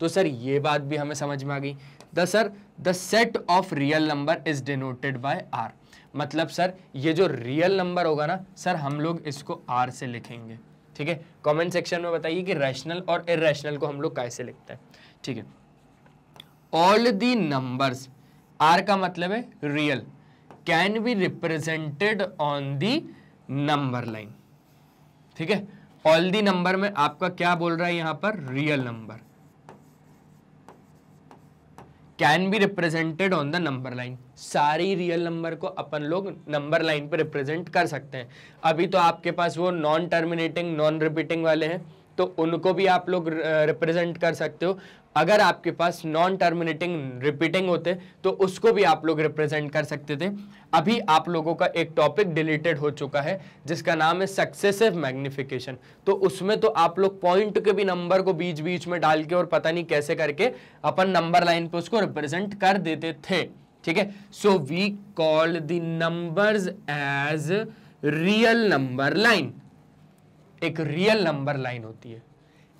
तो सर ये बात भी हमें समझ में आ गई the sir the set of real number is denoted by R मतलब सर ये जो रियल नंबर होगा ना सर हम लोग इसको आर से लिखेंगे ठीक है कमेंट सेक्शन में बताइए कि रैशनल और इरेशनल को हम लोग कैसे लिखते हैं ठीक है ऑल दी नंबर्स आर का मतलब है real can be represented on the number line ठीक है ऑल दी नंबर में आपका क्या बोल रहा है यहां पर real number can be represented on the number line सारी रियल नंबर को अपन लोग नंबर लाइन पर रिप्रेजेंट कर सकते हैं अभी तो आपके पास वो नॉन टर्मिनेटिंग नॉन रिपीटिंग वाले हैं तो उनको भी आप लोग रिप्रेजेंट कर सकते हो अगर आपके पास नॉन टर्मिनेटिंग रिपीटिंग होते तो उसको भी आप लोग रिप्रेजेंट कर सकते थे अभी आप लोगों का एक टॉपिक डिलीटेड हो चुका है जिसका नाम है सक्सेसिव मैग्निफिकेशन तो उसमें तो आप लोग पॉइंट के भी नंबर को बीच बीच में डाल के और पता नहीं कैसे करके अपन नंबर लाइन पर उसको रिप्रेजेंट कर देते थे ठीक है so we call the number as real number line एक रियल नंबर लाइन होती है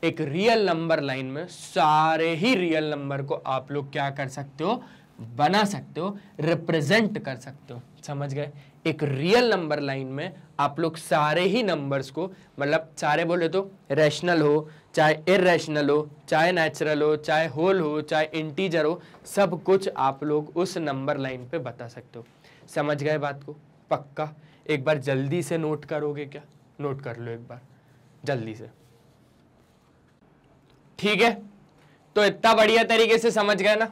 एक रियल नंबर लाइन में सारे ही रियल नंबर को आप लोग क्या कर सकते हो बना सकते हो रिप्रेजेंट कर सकते हो समझ गए एक रियल नंबर लाइन में आप लोग सारे ही नंबर्स को मतलब सारे बोले तो रैशनल हो चाहे इरेशनल हो चाहे नेचुरल हो चाहे होल हो चाहे इंटीजर हो सब कुछ आप लोग उस नंबर लाइन पे बता सकते हो समझ गए बात को पक्का एक बार जल्दी से नोट करोगे क्या नोट कर लो एक बार जल्दी से ठीक है तो इतना बढ़िया तरीके से समझ गए ना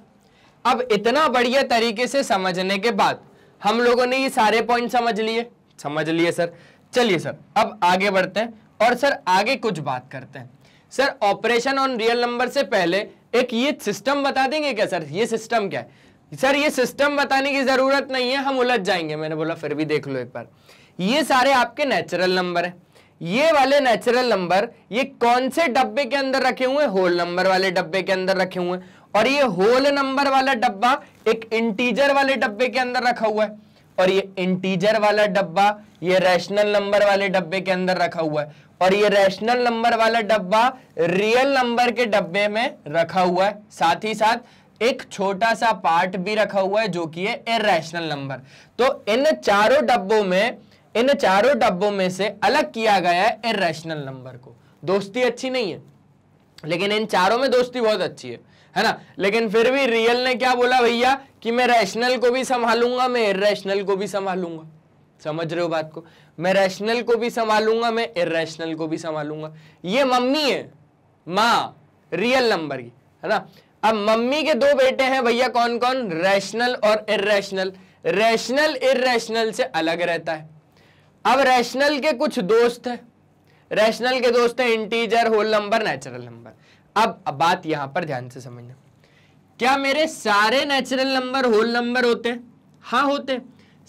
अब इतना बढ़िया तरीके से समझने के बाद हम लोगों ने ये सारे पॉइंट समझ लिए समझ लिए सर चलिए सर अब आगे बढ़ते हैं और सर आगे कुछ बात करते हैं sir operation on real number से पहले एक ये सिस्टम बता देंगे क्या सर ये सिस्टम क्या है सर ये सिस्टम बताने की ज़रूरत नहीं है हम उलझ जाएंगे मैंने बोला फिर भी देख लो एक बार ये सारे आपके नेचुरल नंबर है ये वाले नेचुरल नंबर ये कौन से डब्बे के अंदर रखे हुए होल नंबर वाले डब्बे के अंदर रखे हुए और ये होल नंबर वाला डब्बा एक इंटीजर वाले डब्बे के अंदर रखा हुआ है और ये इंटीजर वाला डब्बा ये रैशनल नंबर वाले डब्बे के अंदर रखा हुआ है और ये रैशनल नंबर वाला डब्बा रियल नंबर के डब्बे में रखा हुआ है साथ ही साथ एक छोटा सा पार्ट भी रखा हुआ है जो कि है इेशनल नंबर तो इन चारों डब्बों में इन चारों डब्बों में से अलग किया गया है इेशनल नंबर को दोस्ती अच्छी नहीं है लेकिन इन चारों में दोस्ती बहुत अच्छी है है ना लेकिन फिर भी रियल ने क्या बोला भैया कि मैं रैशनल को भी संभालूंगा मैं इेशनल को भी संभालूंगा समझ रहे हो बात को मैं रैशनल को भी संभालूंगा मैं इेशनल को भी संभालूंगा ये मम्मी है माँ रियल नंबर की है ना अब मम्मी के दो बेटे हैं भैया कौन कौन रैशनल और इेशनल रैशनल इेशनल से अलग रहता है अब रैशनल के कुछ दोस्त हैं रैशनल के दोस्त हैं integer whole number natural number अब, अब बात यहां पर ध्यान से समझना क्या मेरे सारे नेचुरल नंबर होल नंबर होते हैं हाँ होते हैं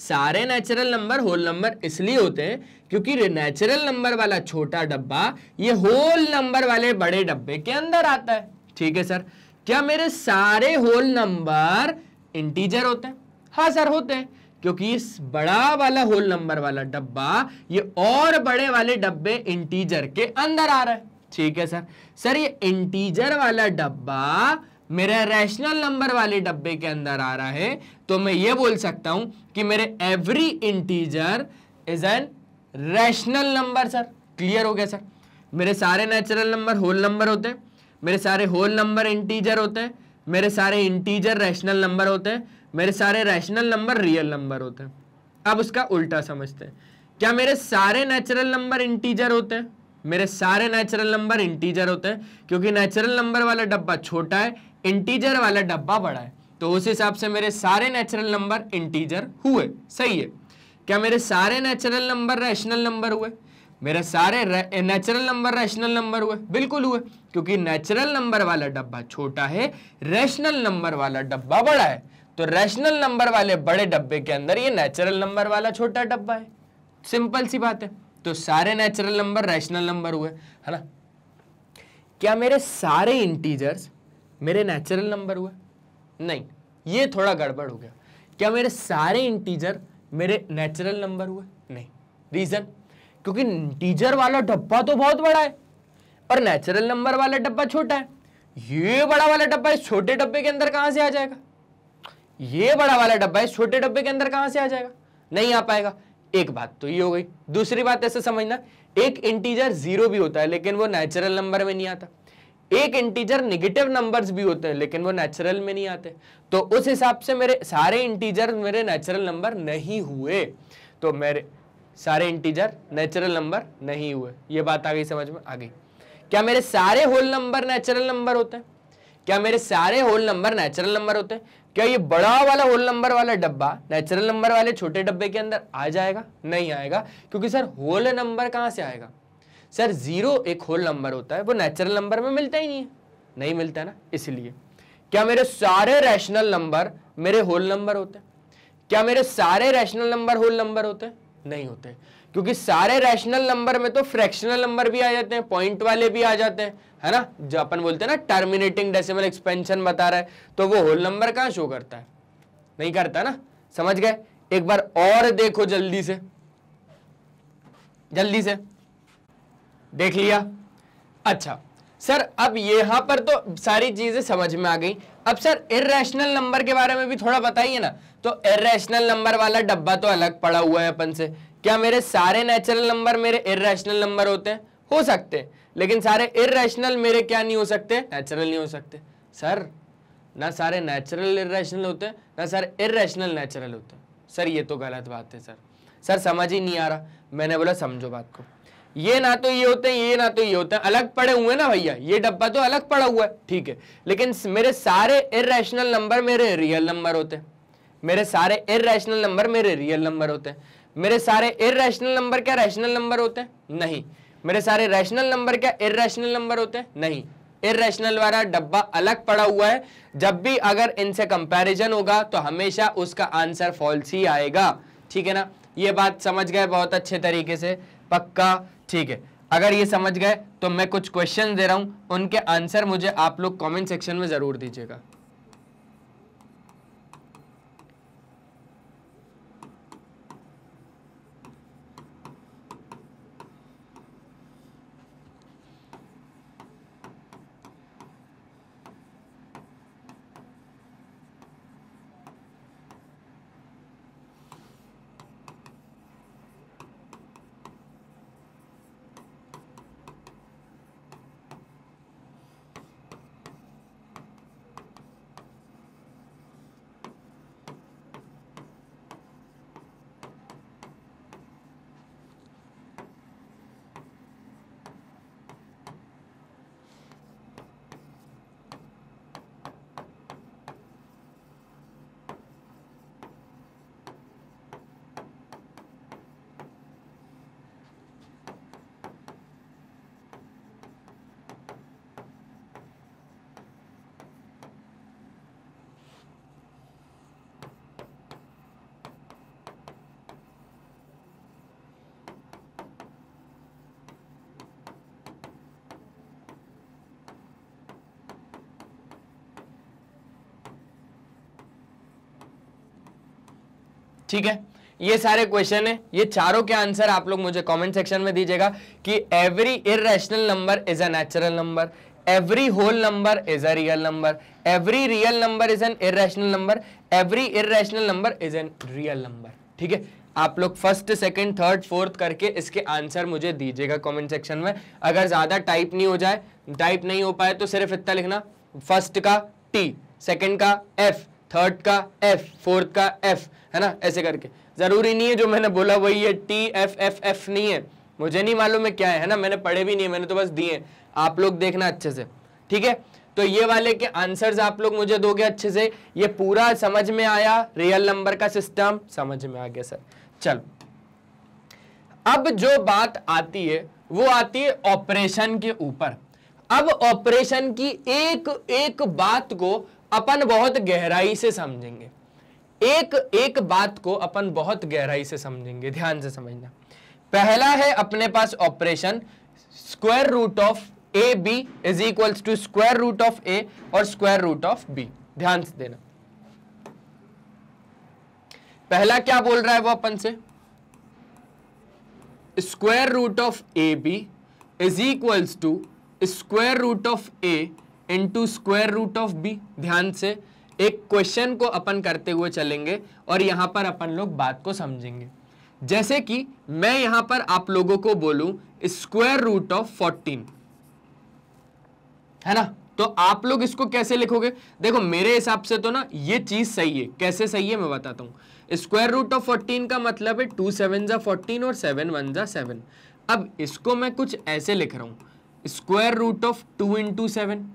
सारे नेचुरल नंबर होल नंबर इसलिए होते हैं क्योंकि नेचुरल नंबर वाला छोटा डब्बा ये होल नंबर वाले बड़े डब्बे के अंदर आता है ठीक है सर क्या मेरे सारे होल नंबर इंटीजर होते हैं हाँ सर होते हैं क्योंकि इस बड़ा वाला होल नंबर वाला डब्बा ये और बड़े वाले डब्बे इंटीजर के अंदर आ रहा है ठीक है सर सर ये इंटीजर वाला डब्बा मेरे रैशनल नंबर वाले डब्बे के अंदर आ रहा है तो मैं ये बोल सकता हूं कि मेरे every integer is an rational number sir clear हो गया सर मेरे सारे नेचुरल नंबर होल नंबर होते हैं मेरे सारे होल नंबर इंटीजर होते हैं मेरे सारे इंटीजर रैशनल नंबर होते हैं मेरे सारे रैशनल नंबर रियल नंबर होते हैं अब उसका उल्टा समझते हैं क्या मेरे सारे नेचुरल नंबर इंटीजर होते हैं मेरे सारे नेचुरल नंबर इंटीजर होते हैं क्योंकि नेचुरल नंबर वाला डब्बा छोटा है इंटीजर वाला डब्बा बड़ा है तो उस हिसाब से मेरे सारे नेचुरल नंबर इंटीजर हुए सही है क्या मेरे सारे नेचुरल नंबर रैशनल नंबर हुए मेरे सारे नेचुरल नंबर रैशनल नंबर हुए बिल्कुल हुए क्योंकि नेचुरल नंबर वाला डब्बा छोटा है रैशनल नंबर वाला डब्बा बड़ा है तो रैशनल नंबर वाले बड़े डब्बे के अंदर ये नेचुरल नंबर वाला छोटा डब्बा है सिंपल सी बात है तो सारे नेचुरल नंबर रैशनल नंबर हुए है ना क्या मेरे सारे इंटीजर्स मेरे नेचुरल नंबर हुए नहीं ये थोड़ा गड़बड़ हो गया क्या मेरे सारे इंटीजर मेरे नेचुरल नंबर हुए नहीं रीज़न क्योंकि इंटीजर वाला डब्बा तो बहुत बड़ा है और नेचुरल नंबर वाला डब्बा छोटा है ये बड़ा वाला डब्बा इस छोटे डब्बे के अंदर कहां से आ जाएगा ये बड़ा वाला डब्बा है छोटे डब्बे के अंदर कहां से आ जाएगा नहीं आ पाएगा एक बात तो ये हो गई दूसरी बात ऐसे समझना एक इंटीजर जीरो भी होता है लेकिन वो नेचुरल नंबर में नहीं आता एक इंटीजर नेगेटिव नंबर्स भी होते हैं लेकिन वो नेचुरल में नहीं आते तो उस हिसाब से मेरे सारे इंटीजर मेरे नेचुरल नंबर नहीं हुए तो मेरे सारे इंटीजर नेचुरल नंबर नहीं हुए ये बात आ गई समझ में आ गई क्या मेरे सारे होल नंबर नेचुरल नंबर होते हैं क्या मेरे सारे होल नंबर नेचुरल नंबर होते हैं क्या ये बड़ा वाला होल नंबर वाला डब्बा नेचुरल नंबर वाले छोटे डब्बे के अंदर आ जाएगा नहीं आएगा क्योंकि सर होल नंबर कहाँ से आएगा सर जीरो एक होल नंबर होता है वो नेचुरल नंबर में मिलता ही नहीं है नहीं मिलता ना इसलिए क्या मेरे सारे रैशनल नंबर मेरे होल नंबर होते हैं क्या मेरे सारे रैशनल नंबर होल नंबर होते हैं नहीं होते क्योंकि सारे रैशनल नंबर में तो फ्रैक्शनल नंबर भी आ जाते हैं पॉइंट वाले भी आ जाते हैं है ना जो अपन बोलते हैं ना टर्मिनेटिंग डेसिमल एक्सपेंशन बता रहा है तो वो होल नंबर कहां शो करता है नहीं करता ना समझ गए एक बार और देखो जल्दी से जल्दी से देख लिया अच्छा सर अब यहां पर तो सारी चीजें समझ में आ गई अब सर इेशनल नंबर के बारे में भी थोड़ा बताइए ना तो इेशनल नंबर वाला डब्बा तो अलग पड़ा हुआ है अपन से क्या मेरे सारे नेचुरल नंबर मेरे इेशनल नंबर होते हैं हो सकते हैं लेकिन सारे इेशनल मेरे क्या नहीं हो सकते नेचुरल नहीं हो सकते सर ना सारे नेचुरल इेशनल होते हैं ना सारे इेशनल नेचुरल होते हैं सर ये तो गलत बात है सर सर समझ ही नहीं आ रहा मैंने बोला समझो बात को ये ना तो ये होते हैं ये ना तो ये होते हैं अलग पड़े हुए ना भैया ये डब्बा तो अलग पड़ा हुआ है ठीक है लेकिन मेरे सारे इेशनल नंबर मेरे रियल नंबर होते हैं मेरे सारे इेशनल नंबर मेरे रियल नंबर होते हैं मेरे सारे इेशनल नंबर क्या रैशनल नंबर होते हैं नहीं मेरे सारे रैशनल नंबर क्या इेशनल नंबर होते हैं नहीं इेशनल वाला डब्बा अलग पड़ा हुआ है जब भी अगर इनसे कंपैरिजन होगा तो हमेशा उसका आंसर फॉल्स ही आएगा ठीक है ना ये बात समझ गए बहुत अच्छे तरीके से पक्का ठीक है अगर ये समझ गए तो मैं कुछ क्वेश्चन दे रहा हूँ उनके आंसर मुझे आप लोग कमेंट सेक्शन में ज़रूर दीजिएगा ठीक है ये सारे क्वेश्चन है ये चारों के आंसर आप लोग मुझे कमेंट सेक्शन में दीजिएगा कि every irrational number is a natural number every whole number is a real number every real number is an irrational number every irrational number is an real number ठीक है आप लोग फर्स्ट सेकंड थर्ड फोर्थ करके इसके answer मुझे दीजिएगा comment section में अगर ज़्यादा टाइप नहीं हो जाए टाइप नहीं हो पाए तो सिर्फ इतना लिखना फर्स्ट का टी सेकंड का एफ थर्ड का एफ फोर्थ का एफ है ना ऐसे करके ज़रूरी नहीं है जो मैंने बोला वही है टी एफ एफ एफ नहीं है मुझे नहीं मालूम है क्या है, ना मैंने पढ़े भी नहीं है मैंने तो बस दिए आप लोग देखना अच्छे से ठीक है तो ये वाले के आंसर्स आप लोग मुझे दोगे अच्छे से ये पूरा समझ में आया रियल नंबर का सिस्टम समझ में आ गया सर चलो अब जो बात आती है वो आती है ऑपरेशन के ऊपर अब ऑपरेशन की एक एक बात को अपन बहुत गहराई से समझेंगे एक एक बात को अपन बहुत गहराई से समझेंगे ध्यान से समझना पहला है अपने पास operation square root of A b is equals to square root of a और स्क्वायर रूट ऑफ बी ध्यान से देना पहला क्या बोल रहा है वो अपन से square root of A b is equals to square root of a into square root of b ध्यान से एक क्वेश्चन को अपन करते हुए चलेंगे और यहां पर अपन लोग बात को समझेंगे जैसे कि मैं यहां पर आप लोगों को बोलूं स्क्वायर रूट ऑफ फोर्टीन है ना तो आप लोग इसको कैसे लिखोगे देखो मेरे हिसाब से तो ना ये चीज सही है कैसे सही है मैं बताता हूं स्क्वायर रूट ऑफ फोर्टीन का मतलब है टू सेवन जा फोर्टीन और सेवन वन जा सेवन अब इसको मैं कुछ ऐसे लिख रहा हूं square root of two into seven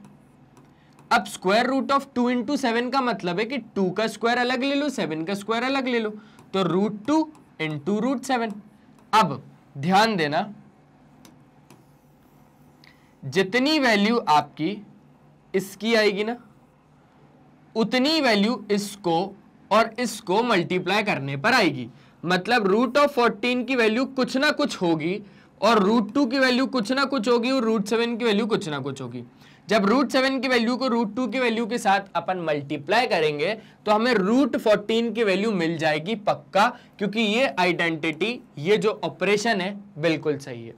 अब square root of two into seven का मतलब है कि टू का स्क्वायर अलग ले लो सेवन का स्क्वायर अलग ले लो तो root two into root seven अब ध्यान देना जितनी वैल्यू आपकी इसकी आएगी ना उतनी वैल्यू इसको और इसको मल्टीप्लाई करने पर आएगी मतलब रूट ऑफ फोर्टीन की वैल्यू कुछ ना कुछ होगी और रूट टू की वैल्यू कुछ ना कुछ होगी और रूट सेवन की वैल्यू कुछ ना कुछ होगी जब रूट सेवन की वैल्यू को रूट टू की वैल्यू के साथ अपन मल्टीप्लाई करेंगे तो हमें रूट फोर्टीन की वैल्यू मिल जाएगी पक्का क्योंकि ये आइडेंटिटी ये जो ऑपरेशन है बिल्कुल सही है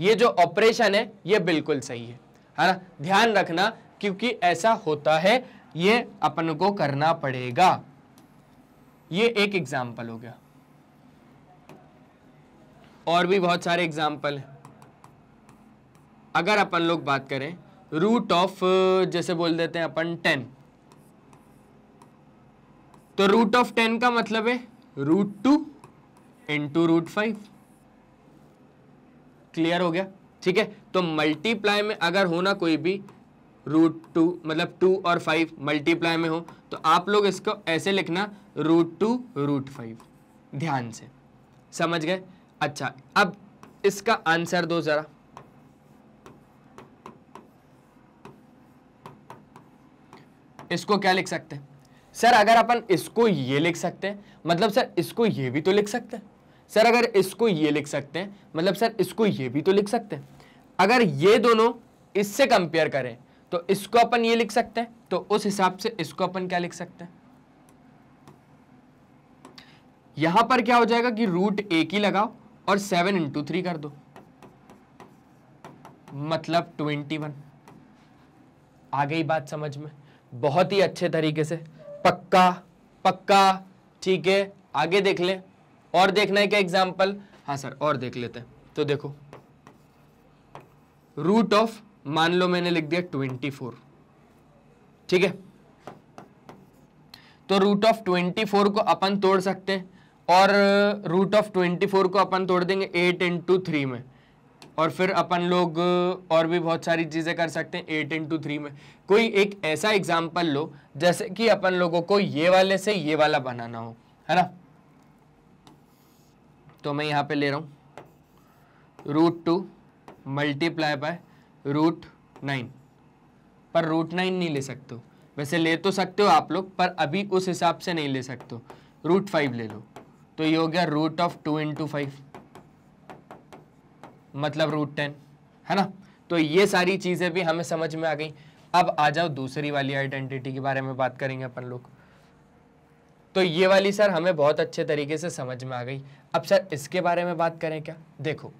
ये जो ऑपरेशन है ये बिल्कुल सही है है ना ध्यान रखना क्योंकि ऐसा होता है ये अपन को करना पड़ेगा ये एक एग्जाम्पल हो गया और भी बहुत सारे एग्जाम्पल हैं अगर अपन लोग बात करें रूट ऑफ जैसे बोल देते हैं अपन टेन तो रूट ऑफ टेन का मतलब है root two into root five clear हो गया ठीक है तो मल्टीप्लाई में अगर होना कोई भी रूट टू मतलब टू और फाइव मल्टीप्लाई में हो तो आप लोग इसको ऐसे लिखना रूट टू रूट फाइव ध्यान से समझ गए अच्छा अब इसका आंसर दो ज़रा इसको क्या लिख सकते हैं सर अगर अपन इसको ये लिख सकते हैं मतलब सर इसको ये भी तो लिख सकते हैं सर अगर इसको ये लिख सकते हैं मतलब सर इसको ये भी तो लिख सकते हैं अगर ये दोनों इससे कंपेयर करें तो इसको अपन ये लिख सकते हैं तो उस हिसाब से इसको अपन क्या लिख सकते हैं यहां पर क्या हो जाएगा कि रूट एक ही लगाओ और सेवन इंटू थ्री कर दो मतलब ट्वेंटी वन आ गई बात समझ में बहुत ही अच्छे तरीके से पक्का पक्का ठीक है आगे देख ले और देखना है क्या एग्जाम्पल हाँ सर और देख लेते हैं तो देखो रूट ऑफ मान लो मैंने लिख दिया ट्वेंटी फोर ठीक है तो रूट ऑफ ट्वेंटी फोर को अपन तोड़ सकते हैं और रूट ऑफ ट्वेंटी फोर को अपन तोड़ देंगे एट इंटू थ्री में और फिर अपन लोग और भी बहुत सारी चीज़ें कर सकते हैं एट इंटू थ्री में कोई एक ऐसा एग्जाम्पल लो जैसे कि अपन लोगों को ये वाले से ये वाला बनाना हो है ना तो मैं यहाँ पे ले रहा हूँ root two multiply by root nine पर रूट नाइन नहीं ले सकते वैसे ले तो सकते हो आप लोग पर अभी उस हिसाब से नहीं ले सकते रूट फाइव ले लो तो ये हो गया root of two into five मतलब रूट टेन है ना तो ये सारी चीज़ें भी हमें समझ में आ गई अब आ जाओ दूसरी वाली आइडेंटिटी के बारे में बात करेंगे अपन लोग तो ये वाली सर हमें बहुत अच्छे तरीके से समझ में आ गई अब सर इसके बारे में बात करें क्या देखो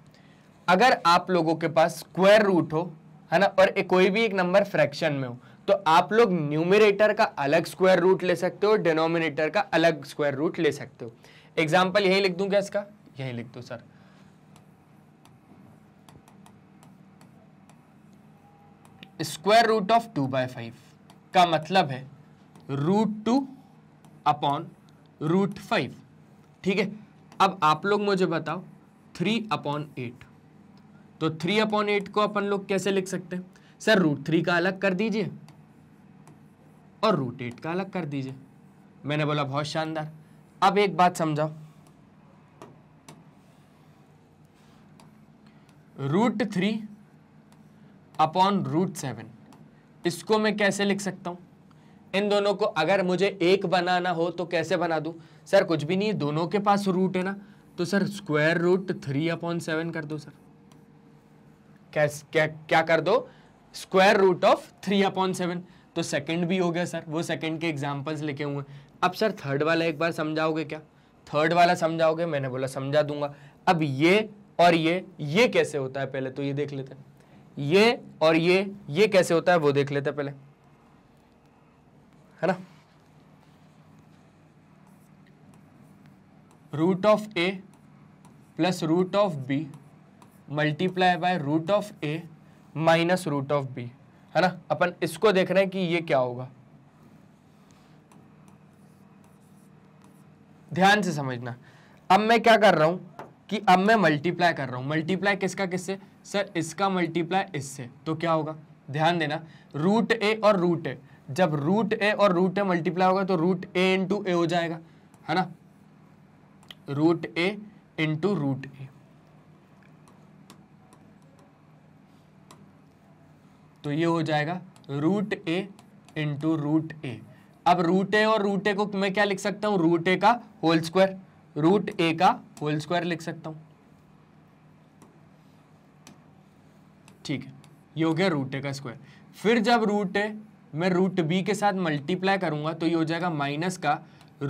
अगर आप लोगों के पास स्क्वायर रूट हो है ना और एक कोई भी एक नंबर फ्रैक्शन में हो तो आप लोग न्यूमिनेटर का अलग स्क्वायर रूट ले सकते हो डिनोमिनेटर का अलग स्क्वायर रूट ले सकते हो एग्जाम्पल यही लिख दूं क्या इसका यही लिख दो sir square root of two by five का मतलब है root two upon root five ठीक है अब आप लोग मुझे बताओ थ्री अपॉन एट तो थ्री अपॉन एट को अपन लोग कैसे लिख सकते हैं सर रूट थ्री का अलग कर दीजिए और रूट एट का अलग कर दीजिए मैंने बोला बहुत शानदार अब एक बात समझाओ root three upon root seven इसको मैं कैसे लिख सकता हूं इन दोनों को अगर मुझे एक बनाना हो तो कैसे बना दू सर कुछ भी नहीं दोनों के पास रूट है ना तो sir square root three upon seven कर दो सर क्या क्या क्या कर दो square root of three upon seven तो सेकंड भी हो गया सर वो सेकंड के एग्जांपल्स लिखे हुए अब सर थर्ड वाला एक बार समझाओगे क्या थर्ड वाला समझाओगे मैंने बोला समझा दूंगा अब ये और ये ये कैसे होता है पहले तो ये देख लेते हैं ये और ये ये कैसे होता है वो देख लेते पहले है ना root of A plus root of b multiply by root of A minus root of b है ना अपन इसको देख रहे हैं कि ये क्या होगा ध्यान से समझना अब मैं क्या कर रहा हूँ कि अब मैं मल्टीप्लाई कर रहा हूँ मल्टीप्लाई किसका किससे सर इसका मल्टीप्लाई इससे तो क्या होगा ध्यान देना रूट ए और रूट ए जब रूट ए और रूट ए मल्टीप्लाई होगा तो रूट ए इंटू ए हो जाएगा है ना root a into root a तो ये हो जाएगा root a into root a अब रूट ए और रूट ए को मैं क्या लिख सकता हूं रूट ए का होल स्क्वायर रूट ए का होल स्क्वायर लिख सकता हूं ठीक है ये हो गया रूट ए का स्क्वायर फिर जब रूट ए मैं रूट बी के साथ मल्टीप्लाई करूंगा तो ये हो जाएगा माइनस का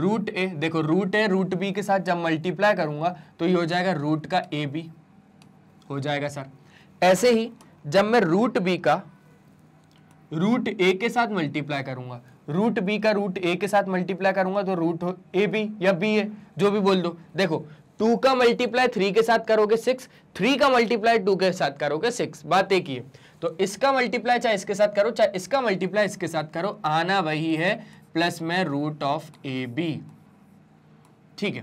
रूट ए देखो रूट ए रूट बी के साथ जब मल्टीप्लाई करूंगा तो ये हो जाएगा रूट का ए बी हो जाएगा सर ऐसे ही जब मैं रूट बी का रूट ए के साथ मल्टीप्लाई करूंगा रूट बी का रूट ए के साथ मल्टीप्लाई करूंगा तो रूट ए बी या बी है जो भी बोल दो देखो टू का मल्टीप्लाई थ्री के साथ करोगे सिक्स थ्री का मल्टीप्लाई टू के साथ करोगे सिक्स बात एक ही है तो इसका मल्टीप्लाई चाहे इसके साथ करो चाहे इसका मल्टीप्लाई इसके साथ करो आना वही है प्लस में रूट ऑफ ए बी ठीक है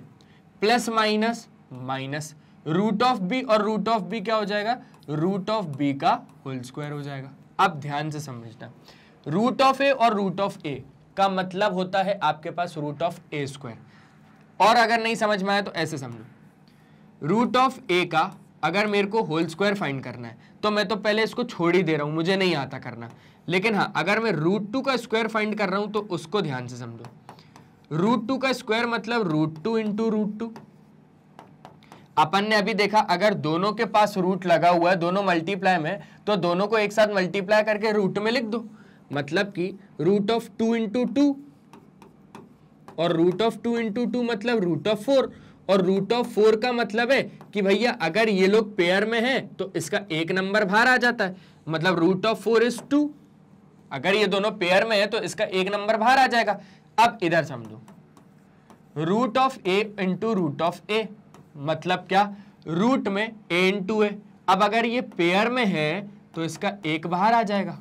plus minus minus root of b और रूट ऑफ बी क्या हो जाएगा रूट ऑफ बी का होल स्क्वायर हो जाएगा आप ध्यान से समझना रूट ऑफ ए और रूट ऑफ ए का मतलब होता है आपके पास रूट ऑफ ए स्क्वायर और अगर नहीं समझ में आया तो ऐसे समझो रूट ऑफ ए का अगर मेरे को होल स्क्वायर फाइंड करना है तो मैं तो पहले इसको छोड़ ही दे रहा हूं मुझे नहीं आता करना लेकिन हाँ अगर मैं रूट टू का स्क्वायर फाइंड कर रहा हूं तो उसको ध्यान से समझो रूट टू का स्क्वायर मतलब root two into root two अपन ने अभी देखा अगर दोनों के पास रूट लगा हुआ है दोनों मल्टीप्लाई में तो दोनों को एक साथ मल्टीप्लाई करके रूट में लिख दो मतलब कि root of two into two और root of two into two मतलब रूट ऑफ फोर और रूट ऑफ फोर का मतलब है कि भैया अगर ये लोग पेयर में हैं तो इसका एक नंबर बाहर आ जाता है मतलब root of four is two अगर ये दोनों पेयर में है तो इसका एक नंबर बाहर आ जाएगा अब इधर समझो root of a into root of a मतलब क्या रूट में ए इंटू ए अब अगर ये पेयर में है तो इसका एक बाहर आ जाएगा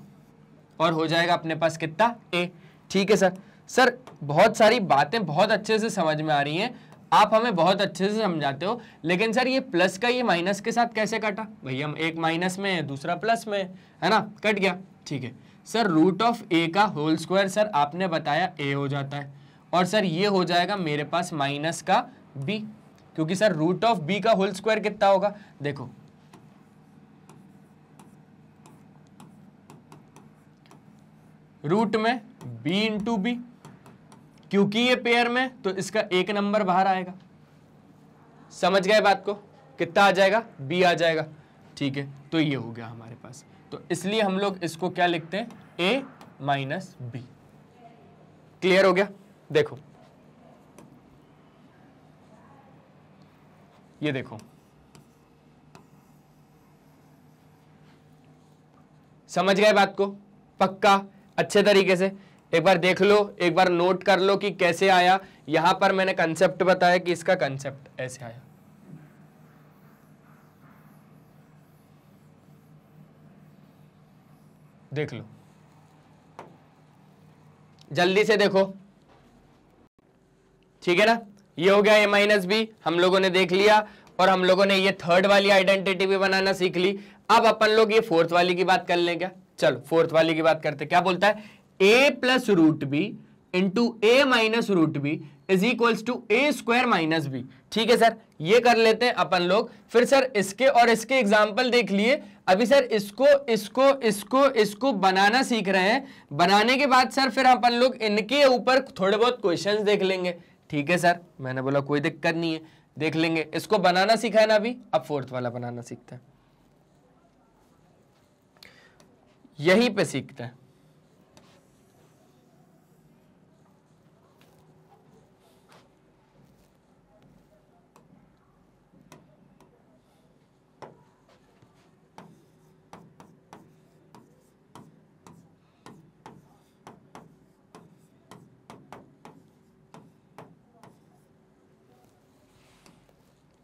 और हो जाएगा अपने पास कितना ए ठीक है सर सर बहुत सारी बातें बहुत अच्छे से समझ में आ रही हैं आप हमें बहुत अच्छे से समझाते हो लेकिन सर ये प्लस का ये माइनस के साथ कैसे काटा भैया हम एक माइनस में है दूसरा प्लस में है ना कट गया ठीक है सर रूट ऑफ ए का होल स्क्वायर सर आपने बताया ए हो जाता है और सर ये हो जाएगा मेरे पास माइनस का बी क्योंकि सर रूट ऑफ बी का होल स्क्वायर कितना होगा देखो रूट में बी इंटू बी क्योंकि ये पेयर में तो इसका एक नंबर बाहर आएगा समझ गए बात को कितना आ जाएगा बी आ जाएगा ठीक है तो ये हो गया हमारे पास तो इसलिए हम लोग इसको क्या लिखते हैं ए माइनस बी क्लियर हो गया देखो ये देखो समझ गए बात को पक्का अच्छे तरीके से एक बार देख लो एक बार नोट कर लो कि कैसे आया यहां पर मैंने कंसेप्ट बताया कि इसका कंसेप्ट ऐसे आया देख लो जल्दी से देखो ठीक है ना ये हो गया ए माइनस बी हम लोगों ने देख लिया और हम लोगों ने ये थर्ड वाली आइडेंटिटी भी बनाना सीख ली अब अपन लोग ये फोर्थ वाली की बात कर लें क्या चलो फोर्थ वाले की बात करते क्या बोलता है a plus root b into a minus root b is equals to a square minus b ठीक है सर ये कर लेते हैं अपन लोग फिर सर इसके और इसके एग्जाम्पल देख लिए अभी सर इसको इसको इसको इसको बनाना सीख रहे हैं बनाने के बाद सर फिर अपन लोग इनके ऊपर थोड़े बहुत क्वेश्चंस देख लेंगे ठीक है सर मैंने बोला कोई दिक्कत नहीं है देख लेंगे इसको बनाना सीखा है ना अभी अब फोर्थ वाला बनाना सीखते हैं यहीं पे सीखते हैं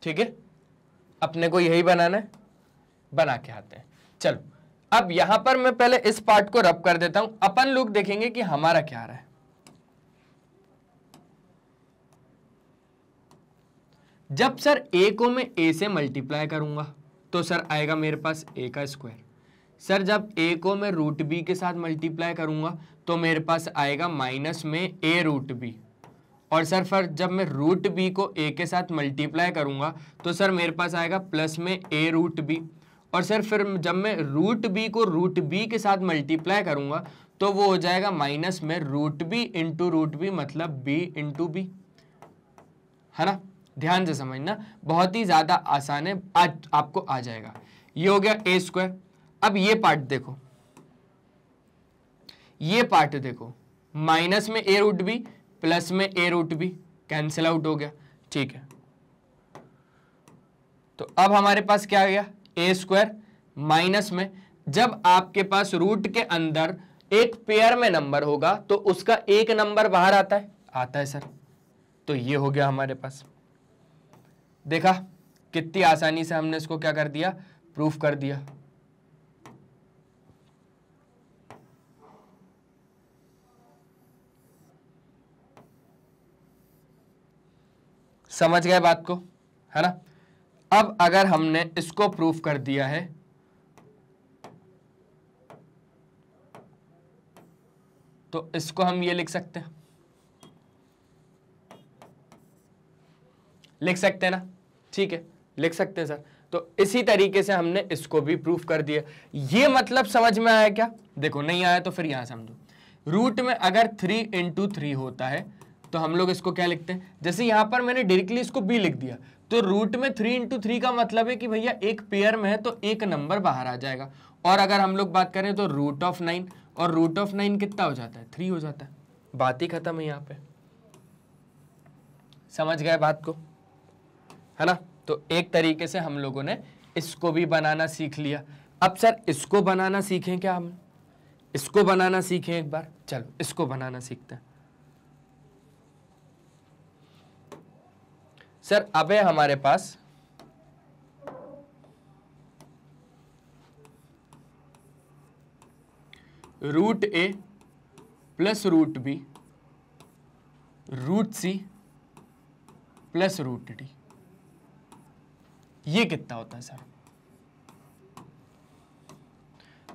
ठीक है अपने को यही बनाना है बना के आते हैं चलो अब यहां पर मैं पहले इस पार्ट को रब कर देता हूं अपन लुक देखेंगे कि हमारा क्या रहा है जब सर ए को मैं ए से मल्टीप्लाई करूंगा तो सर आएगा मेरे पास ए का स्क्वायर सर जब ए को मैं रूट बी के साथ मल्टीप्लाई करूंगा तो मेरे पास आएगा माइनस में ए रूट बी और सर फिर जब मैं रूट बी को ए के साथ मल्टीप्लाई करूंगा तो सर मेरे पास आएगा प्लस में ए रूट बी और सर फिर जब मैं रूट बी को रूट बी के साथ मल्टीप्लाई करूंगा तो वो हो जाएगा माइनस में root b into root b मतलब बी इंटू बी है ना ध्यान से समझना बहुत ही ज़्यादा आसान है आज आपको आ जाएगा ये हो गया ए स्क्वायर अब ये पार्ट देखो ये पार्ट देखो माइनस में ए रूट बी प्लस में a root b cancel out हो गया ठीक है तो अब हमारे पास क्या गया ए स्क्वायर माइनस में जब आपके पास रूट के अंदर एक पेयर में नंबर होगा तो उसका एक नंबर बाहर आता है आता है सर तो ये हो गया हमारे पास देखा कितनी आसानी से हमने इसको क्या कर दिया प्रूफ कर दिया समझ गए बात को है ना अब अगर हमने इसको प्रूफ कर दिया है तो इसको हम ये लिख सकते हैं लिख सकते हैं ना ठीक है लिख सकते हैं सर तो इसी तरीके से हमने इसको भी प्रूफ कर दिया ये मतलब समझ में आया क्या देखो नहीं आया तो फिर यहां समझो रूट में अगर थ्री इंटू थ्री होता है तो हम लोग इसको क्या लिखते हैं जैसे यहां पर मैंने डायरेक्टली इसको बी लिख दिया तो रूट में थ्री इंटू थ्री का मतलब है कि भैया एक पेयर में है तो एक नंबर बाहर आ जाएगा और अगर हम लोग बात करें तो रूट ऑफ नाइन और रूट ऑफ नाइन कितना हो जाता है थ्री हो जाता है बात ही खत्म है यहाँ पे समझ गए बात को है ना तो एक तरीके से हम लोगों ने इसको भी बनाना सीख लिया अब सर इसको बनाना सीखें क्या हम इसको बनाना सीखें एक बार चलो इसको बनाना सीखते हैं सर अब है हमारे पास root a plus root b root c plus root d ये कितना होता है सर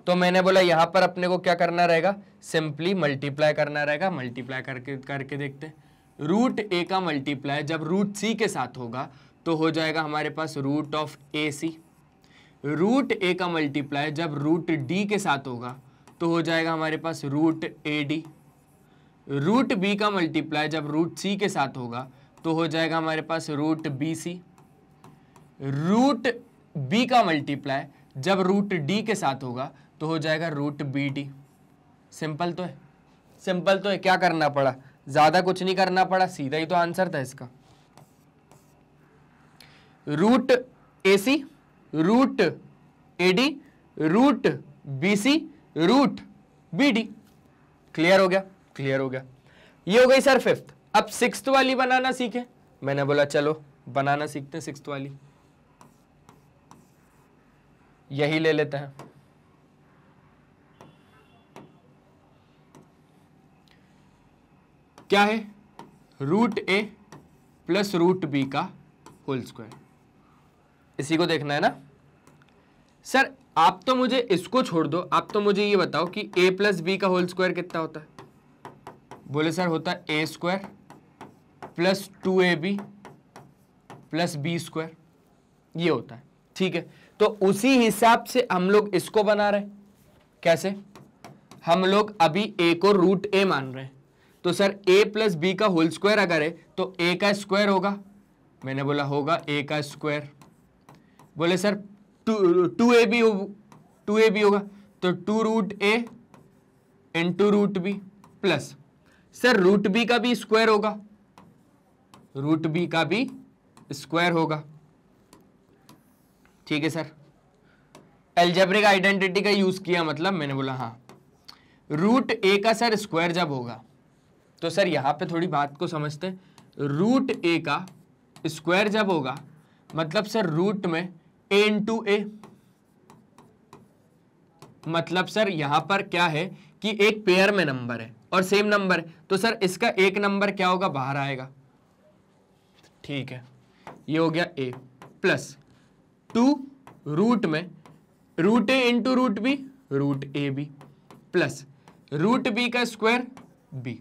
तो मैंने बोला यहां पर अपने को क्या करना रहेगा सिंपली मल्टीप्लाई करना रहेगा मल्टीप्लाई करके करके देखते हैं रूट ए का मल्टीप्लाई जब रूट सी के साथ होगा तो हो जाएगा हमारे पास root of a c root a का मल्टीप्लाई जब रूट डी के साथ होगा तो हो जाएगा हमारे पास root a d root b का मल्टीप्लाई जब रूट सी के साथ होगा तो हो जाएगा हमारे पास root b c root b का मल्टीप्लाई जब रूट डी के साथ होगा तो हो जाएगा रूट बी डी सिंपल तो है सिंपल तो है क्या करना पड़ा ज़्यादा कुछ नहीं करना पड़ा सीधा ही तो आंसर था इसका root a c root a d root b c root b d clear हो गया क्लियर हो गया ये हो गई सर फिफ्थ अब सिक्स वाली बनाना सीखे मैंने बोला चलो बनाना सीखते हैं सिक्स वाली यही ले लेते हैं क्या है root a plus root b का होल स्क्वायर इसी को देखना है ना सर आप तो मुझे इसको छोड़ दो आप तो मुझे ये बताओ कि ए प्लस बी का होल स्क्वायर कितना होता है बोले सर होता है a square plus two a B plus b square ये होता है ठीक है तो उसी हिसाब से हम लोग इसको बना रहे हैं कैसे हम लोग अभी ए को रूट ए मान रहे हैं तो सर ए प्लस बी का होल स्क्वायर अगर है तो ए का स्क्वायर होगा मैंने बोला होगा ए का स्क्वायर बोले sir two two a b two a b होगा तो two root a into root b plus sir root b का भी स्क्वायर होगा रूट बी का भी स्क्वायर होगा ठीक है सर एल्जेब्रिक आइडेंटिटी का यूज़ किया मतलब मैंने बोला हाँ रूट ए का सर स्क्वायर जब होगा तो सर यहाँ पे थोड़ी बात को समझते हैं रूट ए का स्क्वायर जब होगा मतलब सर रूट में ए इंटू ए मतलब सर यहाँ पर क्या है कि एक पेयर में नंबर है और सेम नंबर है तो सर इसका एक नंबर क्या होगा बाहर आएगा ठीक है ये हो गया ए प्लस टू रूट में root a into root b root a B plus root b का स्क्वायर बी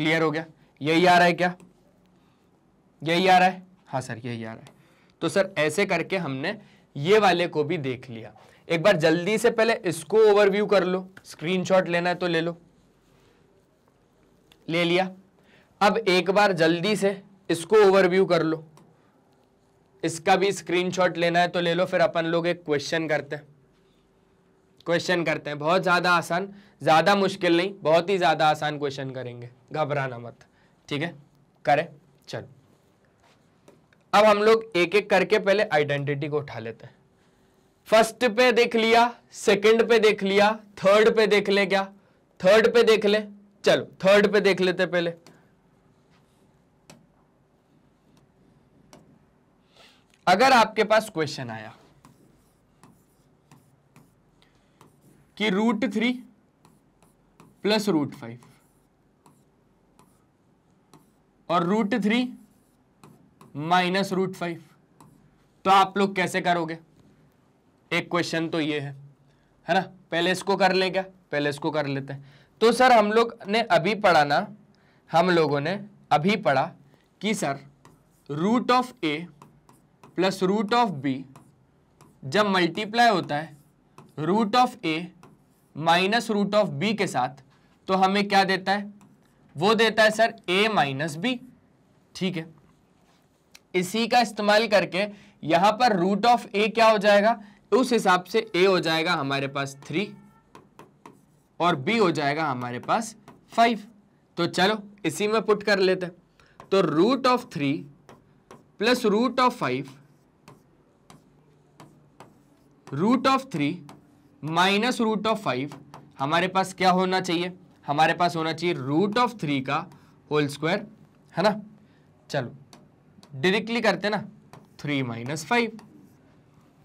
क्लियर हो गया यही आ रहा है क्या यही आ रहा है हाँ सर यही आ रहा है तो सर ऐसे करके हमने ये वाले को भी देख लिया एक बार जल्दी से पहले इसको ओवरव्यू कर लो स्क्रीनशॉट लेना है तो ले लो ले लिया अब एक बार जल्दी से इसको ओवरव्यू कर लो इसका भी स्क्रीनशॉट लेना है तो ले लो फिर अपन लोग एक क्वेश्चन करते हैं क्वेश्चन करते हैं बहुत ज़्यादा आसान ज़्यादा मुश्किल नहीं बहुत ही ज़्यादा आसान क्वेश्चन करेंगे घबराना मत ठीक है करें चल अब हम लोग एक एक करके पहले आइडेंटिटी को उठा लेते हैं फर्स्ट पे देख लिया सेकंड पे देख लिया थर्ड पे देख ले क्या थर्ड पे देख ले चलो थर्ड पे देख लेते पहले अगर आपके पास क्वेश्चन आया कि root three plus root five और root three minus root five तो आप लोग कैसे करोगे एक क्वेश्चन तो ये है है ना पहले इसको कर ले क्या पहले इसको कर लेते हैं तो सर हम लोग ने अभी पढ़ा ना हम लोगों ने अभी पढ़ा कि sir root of A plus root of B जब मल्टीप्लाई होता है root of A minus root of b के साथ तो हमें क्या देता है वो देता है सर ए माइनस बी ठीक है इसी का इस्तेमाल करके यहां पर रूट ऑफ ए क्या हो जाएगा उस हिसाब से ए हो जाएगा हमारे पास थ्री और बी हो जाएगा हमारे पास फाइव तो चलो इसी में पुट कर लेते हैं तो root of three plus root of five root of three minus root of five हमारे पास क्या होना चाहिए हमारे पास होना चाहिए रूट ऑफ थ्री का होल स्क्वायर है ना चलो डायरेक्टली करते ना थ्री माइनस फाइव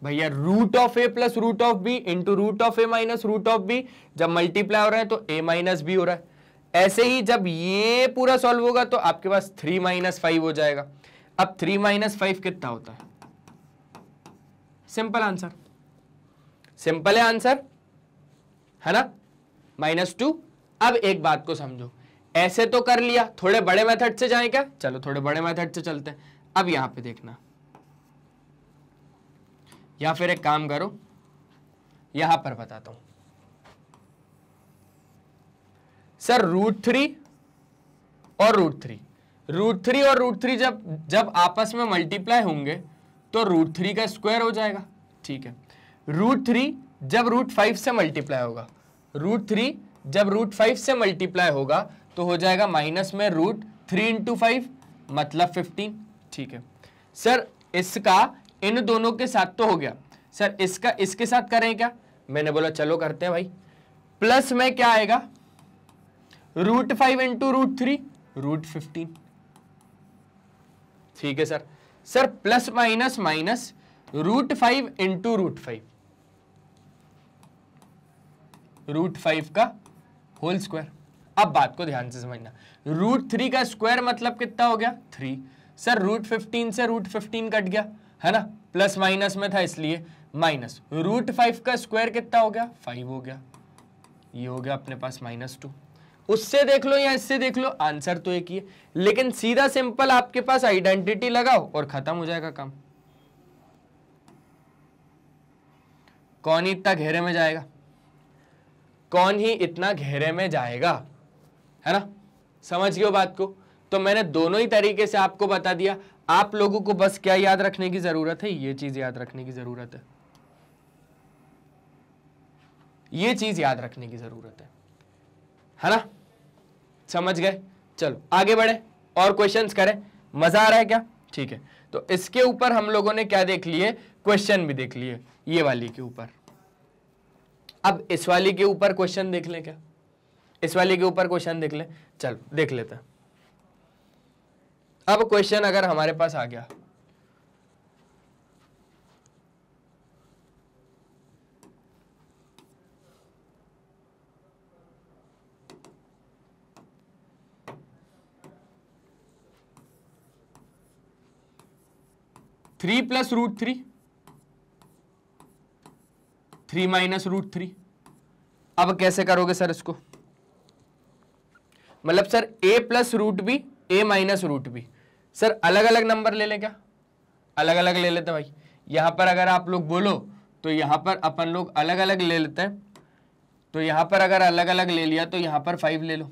भैया root of A plus root of B into root of A minus root of B जब मल्टीप्लाई हो रहा है तो ए माइनस बी हो रहा है ऐसे ही जब ये पूरा सॉल्व होगा तो आपके पास थ्री माइनस फाइव हो जाएगा अब थ्री माइनस फाइव कितना होता है सिंपल आंसर सिंपल है आंसर है ना माइनस टू अब एक बात को समझो ऐसे तो कर लिया थोड़े बड़े मेथड से जाए क्या चलो थोड़े बड़े मेथड से चलते हैं अब यहां पे देखना या फिर एक काम करो यहां पर बताता हूं सर रूट थ्री और रूट थ्री रूट थ्री और रूट थ्री जब जब आपस में मल्टीप्लाई होंगे तो रूट थ्री का स्क्वायर हो जाएगा ठीक है रूट थ्री जब रूट फाइव से मल्टीप्लाई होगा रूट थ्री जब रूट फाइव से मल्टीप्लाई होगा तो हो जाएगा माइनस में रूट थ्री इंटू फाइव मतलब फिफ्टीन ठीक है सर इसका इन दोनों के साथ तो हो गया सर इसका इसके साथ करें क्या मैंने बोला चलो करते हैं भाई प्लस में क्या आएगा root five into root three root fifteen ठीक है sir sir plus minus minus root five into root five root five का होल स्क्वायर अब बात को ध्यान से समझना रूट थ्री का स्क्वायर मतलब कितना हो गया थ्री सर रूट फिफ्टीन से रूट फिफ्टीन कट गया है ना प्लस माइनस में था इसलिए माइनस रूट फाइव का स्क्वायर कितना हो गया फाइव हो गया ये हो गया अपने पास माइनस टू उससे देख लो या इससे देख लो आंसर तो एक ही है लेकिन सीधा सिंपल आपके पास आइडेंटिटी लगाओ और खत्म हो जाएगा काम कौन इतना घेरे में जाएगा कौन ही इतना घेरे में जाएगा है ना समझ गए बात को तो मैंने दोनों ही तरीके से आपको बता दिया आप लोगों को बस क्या याद रखने की ज़रूरत है ये चीज़ याद रखने की ज़रूरत है ये चीज़ याद रखने की ज़रूरत है है ना समझ गए चलो आगे बढ़े और क्वेश्चंस करें मज़ा आ रहा है क्या ठीक है तो इसके ऊपर हम लोगों ने क्या देख लिए क्वेश्चन भी देख लिए ये वाली के ऊपर अब इस वाली के ऊपर क्वेश्चन देख लें क्या इस वाली के ऊपर क्वेश्चन देख लें चल देख लेते अब क्वेश्चन अगर हमारे पास आ गया three plus root three three minus root three अब कैसे करोगे सर इसको मतलब sir A plus root B A minus root B sir अलग अलग नंबर ले लें क्या अलग अलग ले लेते भाई यहां पर अगर आप लोग बोलो तो यहां पर अपन लोग अलग अलग ले लेते हैं तो यहां पर अगर अलग अलग ले लिया तो यहां पर फाइव ले लो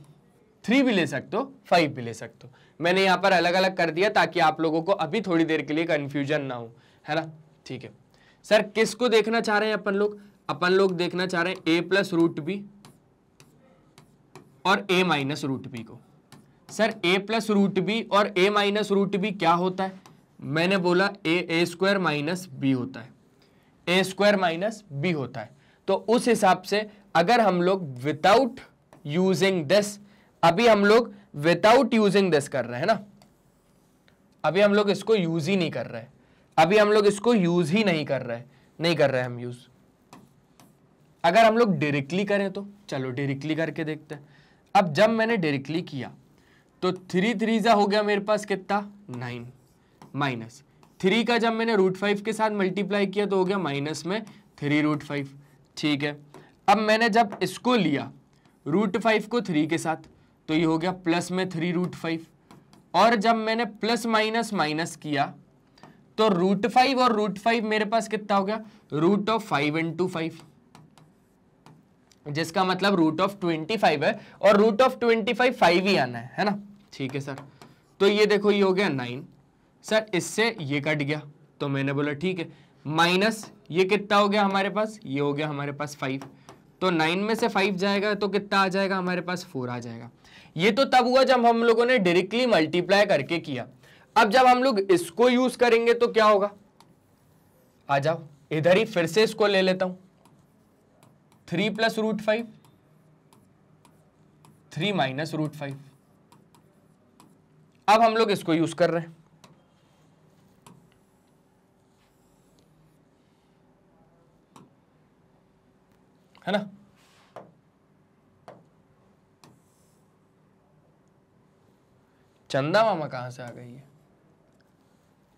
थ्री भी ले सकते हो फाइव भी ले सकते हो मैंने यहां पर अलग अलग कर दिया ताकि आप लोगों को अभी थोड़ी देर के लिए कंफ्यूजन ना हो है ना ठीक है सर किसको देखना चाह रहे हैं अपन लोग अपन लोग देखना चाह रहे हैं ए प्लस रूट बी और ए माइनस रूट बी को सर ए प्लस रूट बी और ए माइनस रूट बी क्या होता है मैंने बोला A A square minus B होता है ए स्क्वायर माइनस बी होता है तो उस हिसाब से अगर हम लोग विदाउट यूजिंग दिस अभी हम लोग विदाउट यूजिंग दिस कर रहे हैं ना अभी हम लोग इसको यूज ही नहीं कर रहे अभी हम लोग इसको यूज ही नहीं कर रहे नहीं कर रहे हम यूज़ अगर हम लोग डायरेक्टली करें तो चलो डायरेक्टली करके देखते हैं अब जब मैंने डायरेक्टली किया तो थ्री थ्री ज़ा हो गया मेरे पास कितना नाइन माइनस थ्री का जब मैंने रूट फाइव के साथ मल्टीप्लाई किया तो हो गया माइनस में थ्री रूट फाइव ठीक है अब मैंने जब इसको लिया रूट फाइव को थ्री के साथ तो ये हो गया प्लस में थ्री रूट फाइव और जब मैंने प्लस माइनस माइनस किया तो रूट फाइव और रूट फाइव मेरे पास कितना हो गया root of five into five जिसका मतलब रूट ऑफ ट्वेंटी फाइव है और root of twenty five five ही आना है है ना ठीक है सर तो ये देखो ये हो गया नाइन सर इससे ये कट गया तो मैंने बोला ठीक है माइनस ये कितना हो गया हमारे पास ये हो गया हमारे पास फाइव तो नाइन में से फाइव जाएगा तो कितना आ जाएगा हमारे पास फोर आ जाएगा ये तो तब हुआ जब हम लोगों ने डायरेक्टली मल्टीप्लाई करके किया अब जब हम लोग इसको यूज करेंगे तो क्या होगा आ जाओ इधर ही फिर से इसको ले लेता हूं three plus root five three minus root five अब हम लोग इसको यूज कर रहे हैं है ना चंदा मामा कहां से आ गई है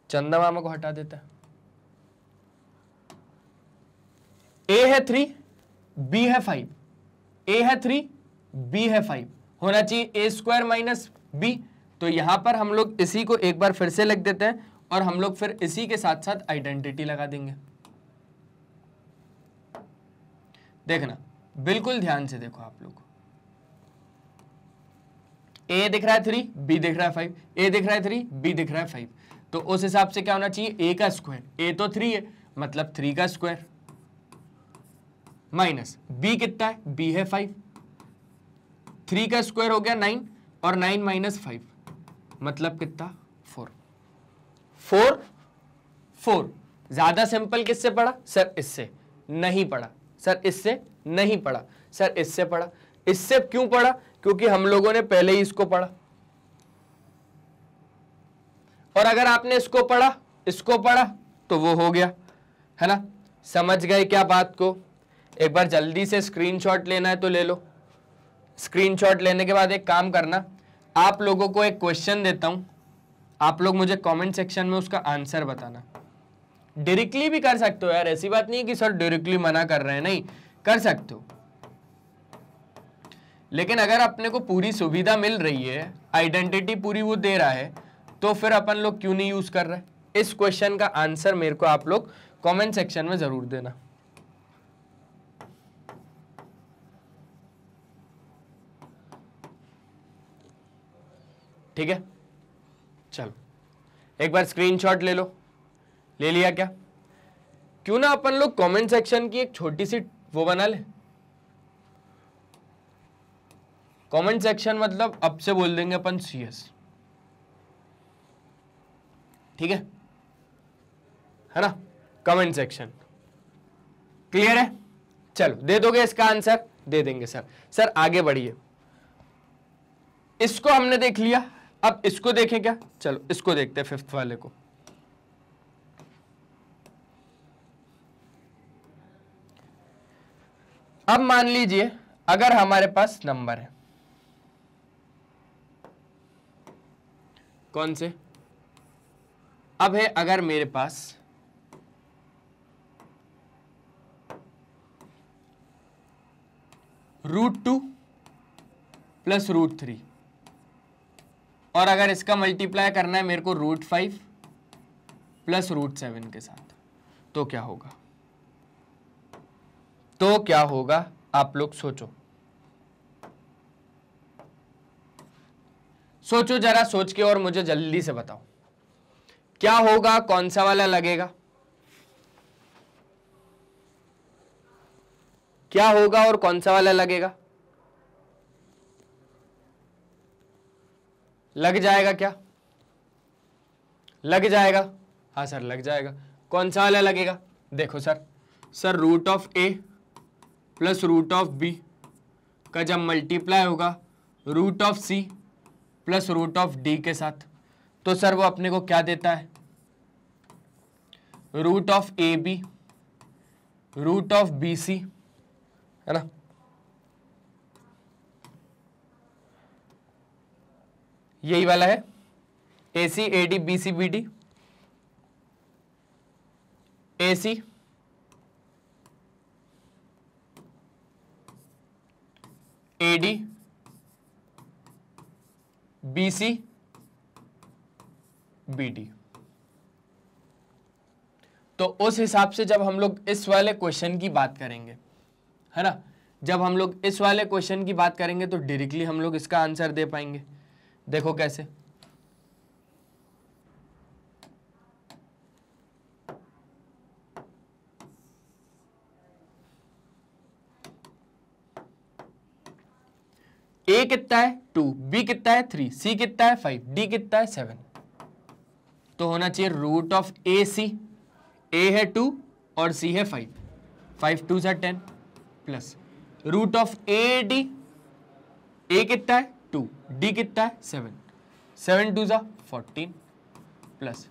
चंदा मामा को हटा देता है ए है थ्री बी है फाइव ए है थ्री बी है फाइव होना चाहिए ए स्क्वायर माइनस बी तो यहां पर हम लोग इसी को एक बार फिर से लिख देते हैं और हम लोग फिर इसी के साथ साथ आइडेंटिटी लगा देंगे देखना बिल्कुल ध्यान से देखो आप लोग ए दिख रहा है थ्री बी दिख रहा है फाइव ए दिख रहा है थ्री बी दिख रहा है फाइव तो उस हिसाब से क्या होना चाहिए ए का स्क्वायर ए तो थ्री है मतलब थ्री का स्क्वायर माइनस बी कितना है बी है फाइव थ्री का स्क्वायर हो गया नाइन और नाइन माइनस फाइव मतलब कितना फोर फोर फोर ज़्यादा सिंपल किससे पड़ा सर इससे नहीं पड़ा सर इससे नहीं पड़ा सर इससे पड़ा इससे क्यों पड़ा क्योंकि हम लोगों ने पहले ही इसको पढ़ा और अगर आपने इसको पढ़ा इसको पढ़ा तो वो हो गया है ना समझ गए क्या बात को एक बार जल्दी से स्क्रीनशॉट लेना है तो ले लो स्क्रीनशॉट लेने के बाद एक काम करना आप लोगों को एक क्वेश्चन देता हूँ आप लोग मुझे कमेंट सेक्शन में उसका आंसर बताना डायरेक्टली भी कर सकते हो यार ऐसी बात नहीं है कि सर डायरेक्टली मना कर रहे हैं नहीं कर सकते हो लेकिन अगर अपने को पूरी सुविधा मिल रही है आइडेंटिटी पूरी वो दे रहा है तो फिर अपन लोग क्यों नहीं यूज़ कर रहे इस क्वेश्चन का आंसर मेरे को आप लोग कमेंट सेक्शन में ज़रूर देना ठीक है चलो एक बार स्क्रीनशॉट ले लो ले लिया क्या क्यों ना अपन लोग कमेंट सेक्शन की एक छोटी सी वो बना ले कमेंट सेक्शन मतलब अब से बोल देंगे अपन सीएस ठीक है है ना कमेंट सेक्शन क्लियर है चलो दे दोगे इसका आंसर दे देंगे सर सर आगे बढ़िए इसको हमने देख लिया अब इसको देखें क्या चलो इसको देखते हैं फिफ्थ वाले को अब मान लीजिए अगर हमारे पास नंबर है कौन से अब है अगर मेरे पास root two plus root three और अगर इसका मल्टीप्लाई करना है मेरे को root five plus root seven के साथ तो क्या होगा तो क्या होगा आप लोग सोचो सोचो जरा सोच के और मुझे जल्दी से बताओ क्या होगा कौन सा वाला लगेगा क्या होगा और कौन सा वाला लगेगा लग जाएगा क्या लग जाएगा हाँ सर लग जाएगा कौन सा वाला लगेगा देखो sir sir root of A plus root of B का जब मल्टीप्लाई होगा root of C plus root of D के साथ तो सर वो अपने को क्या देता है root of A B root of B C है ना यही वाला है A C A D B C B D A C A D B C B D तो उस हिसाब से जब हम लोग इस वाले क्वेश्चन की बात करेंगे है ना जब हम लोग इस वाले क्वेश्चन की बात करेंगे तो डायरेक्टली हम लोग इसका आंसर दे पाएंगे देखो कैसे ए कितना है टू बी कितना है थ्री सी कितना है फाइव डी कितना है सेवन तो होना चाहिए रूट ऑफ ए सी ए है टू और सी है फाइव फाइव टू सा ten plus root of A D A कितना है टू डी कितना है सेवन सेवन टू ज़ा fourteen plus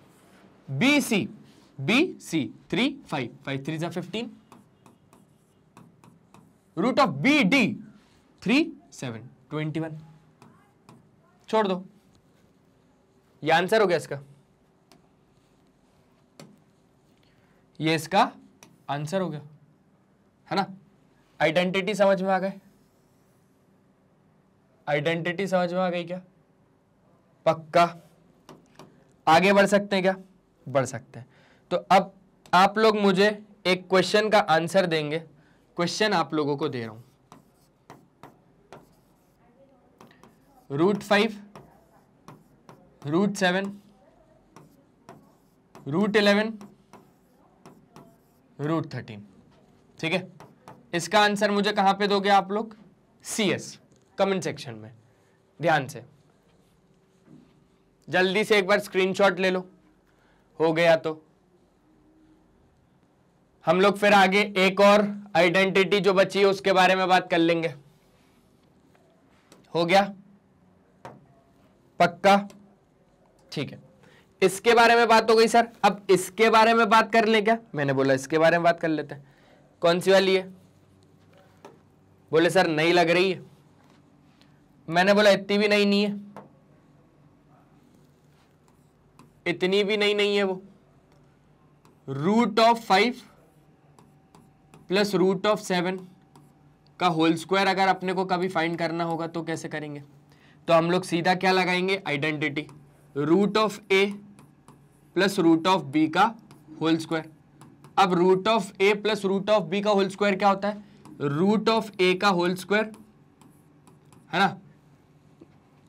B C B C three five five three ज़ा fifteen root of B D three seven twenty one छोड़ दो ये answer हो गया इसका ये इसका आंसर हो गया है ना आइडेंटिटी समझ में आ गए आइडेंटिटी समझ में आ गई क्या पक्का आगे बढ़ सकते हैं क्या बढ़ सकते हैं तो अब आप लोग मुझे एक क्वेश्चन का आंसर देंगे क्वेश्चन आप लोगों को दे रहा हूं root five root seven root eleven root thirteen ठीक है इसका आंसर मुझे कहां पे दोगे आप लोग सी एस कमेंट सेक्शन में ध्यान से जल्दी से एक बार स्क्रीनशॉट ले लो हो गया तो हम लोग फिर आगे एक और आइडेंटिटी जो बची है उसके बारे में बात कर लेंगे हो गया पक्का ठीक है इसके बारे में बात हो गई सर अब इसके बारे में बात कर ले क्या मैंने बोला इसके बारे में बात कर लेते हैं कौन सी वाली है बोले सर नहीं लग रही है मैंने बोला इतनी भी नहीं नहीं है इतनी भी नहीं नहीं है वो root of five plus root of seven का होल स्क्वायर अगर अपने को कभी फाइंड करना होगा तो कैसे करेंगे तो हम लोग सीधा क्या लगाएंगे identity root of A plus root of B का होल स्क्वायर अब root of A plus root of B का होल स्क्वायर क्या होता है रूट ऑफ ए का होल स्क्वायर है ना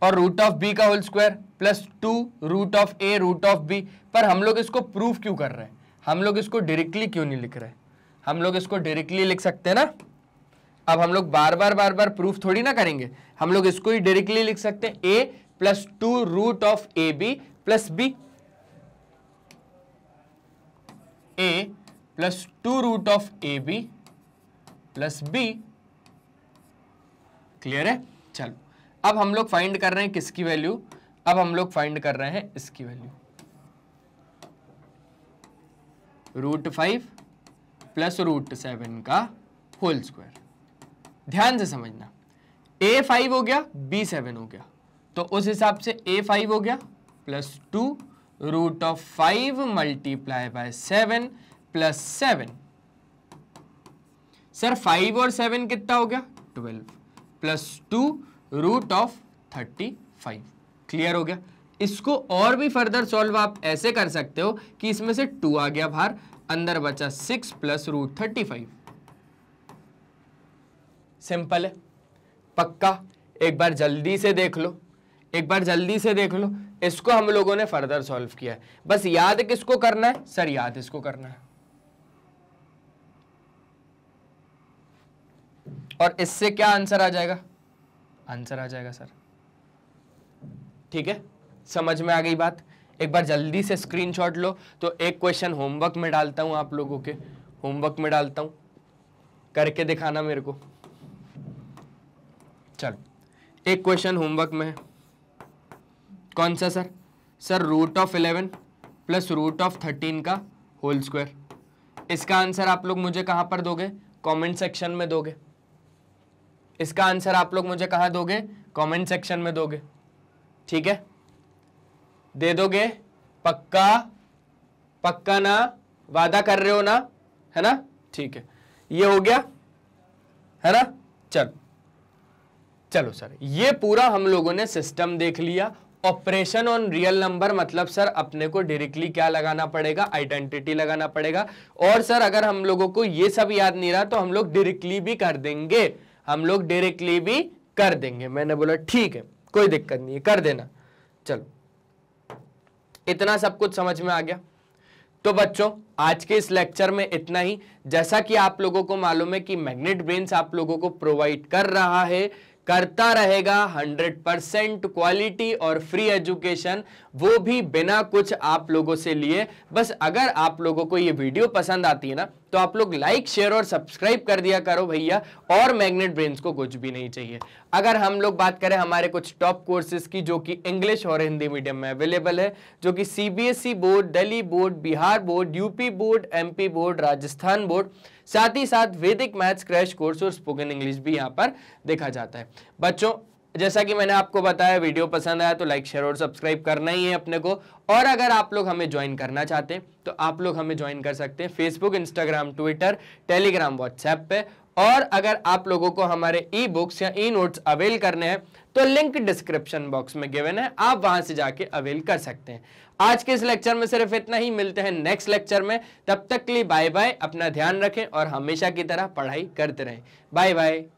और रूट ऑफ बी का whole square plus two root of A root of B पर हम लोग इसको प्रूफ क्यों कर रहे हैं हम लोग इसको डायरेक्टली क्यों नहीं लिख रहे हम लोग इसको डायरेक्टली लिख सकते हैं ना अब हम लोग बार बार बार बार प्रूफ थोड़ी ना करेंगे हम लोग इसको ही डायरेक्टली लिख सकते हैं A plus two root of A B plus B A plus two root of A B plus B clear है चलो अब हम लोग फाइंड कर रहे हैं किसकी वैल्यू अब हम लोग फाइंड कर रहे हैं इसकी value root five plus root seven का होल स्क्वायर ध्यान से समझना ए फाइव हो गया बी सेवन हो गया तो उस हिसाब से ए फाइव हो गया plus two root of five multiply by seven plus seven sir five और सेवन कितना हो गया twelve plus two root of thirty five clear हो गया इसको और भी फर्दर सॉल्व आप ऐसे कर सकते हो कि इसमें से टू आ गया बाहर अंदर बचा six plus root thirty five simple है पक्का एक बार जल्दी से देख लो एक बार जल्दी से देख लो इसको हम लोगों ने फर्दर सॉल्व किया है बस याद किसको करना है सर याद इसको करना है और इससे क्या आंसर आ जाएगा आंसर आ जाएगा सर ठीक है समझ में आ गई बात एक बार जल्दी से स्क्रीनशॉट लो तो एक क्वेश्चन होमवर्क में डालता हूँ आप लोगों के होमवर्क में डालता हूँ करके दिखाना मेरे को चलो एक क्वेश्चन होमवर्क में कौन सा sir sir root of eleven plus root of thirteen का होल स्क्वायर इसका आंसर आप लोग मुझे कहाँ पर दोगे कमेंट सेक्शन में दोगे इसका आंसर आप लोग मुझे कहा दोगे कमेंट सेक्शन में दोगे ठीक है दे दोगे पक्का पक्का ना वादा कर रहे हो ना है ना ठीक है ये हो गया है ना चल चलो सर ये पूरा हम लोगों ने सिस्टम देख लिया ऑपरेशन ऑन रियल नंबर मतलब सर अपने को डायरेक्टली क्या लगाना पड़ेगा आइडेंटिटी लगाना पड़ेगा और सर अगर हम लोगों को ये सब याद नहीं रहा तो हम लोग डायरेक्टली भी कर देंगे हम लोग डायरेक्टली भी कर देंगे मैंने बोला ठीक है कोई दिक्कत नहीं है कर देना चलो इतना सब कुछ समझ में आ गया तो बच्चों आज के इस लेक्चर में इतना ही जैसा कि आप लोगों को मालूम है कि मैग्नेट ब्रेन्स आप लोगों को प्रोवाइड कर रहा है करता रहेगा 100 परसेंट क्वालिटी और फ्री एजुकेशन वो भी बिना कुछ आप लोगों से लिए बस अगर आप लोगों को ये वीडियो पसंद आती है ना तो आप लोग लाइक शेयर और सब्सक्राइब कर दिया करो भैया और मैग्नेट ब्रेन्स को कुछ भी नहीं चाहिए अगर हम लोग बात करें हमारे कुछ टॉप कोर्सेज की जो कि इंग्लिश और हिंदी मीडियम में अवेलेबल है जो कि CBSE board Delhi board Bihar board UP board MP board Rajasthan board साथ ही साथ वैदिक मैथ्स क्रैश कोर्स और स्पोकन इंग्लिश भी यहाँ पर देखा जाता है बच्चों जैसा कि मैंने आपको बताया वीडियो पसंद आया तो लाइक शेयर और सब्सक्राइब करना ही है अपने को और अगर आप लोग हमें ज्वाइन करना चाहते हैं तो आप लोग हमें ज्वाइन कर सकते हैं Facebook Instagram Twitter Telegram WhatsApp पे और अगर आप लोगों को हमारे ई बुक्स या ई नोट्स अवेल करने हैं तो लिंक डिस्क्रिप्शन बॉक्स में गिवन है आप वहां से जाके अवेल कर सकते हैं आज के इस लेक्चर में सिर्फ इतना ही मिलते हैं नेक्स्ट लेक्चर में तब तक के लिए बाय बाय अपना ध्यान रखें और हमेशा की तरह पढ़ाई करते रहें बाय बाय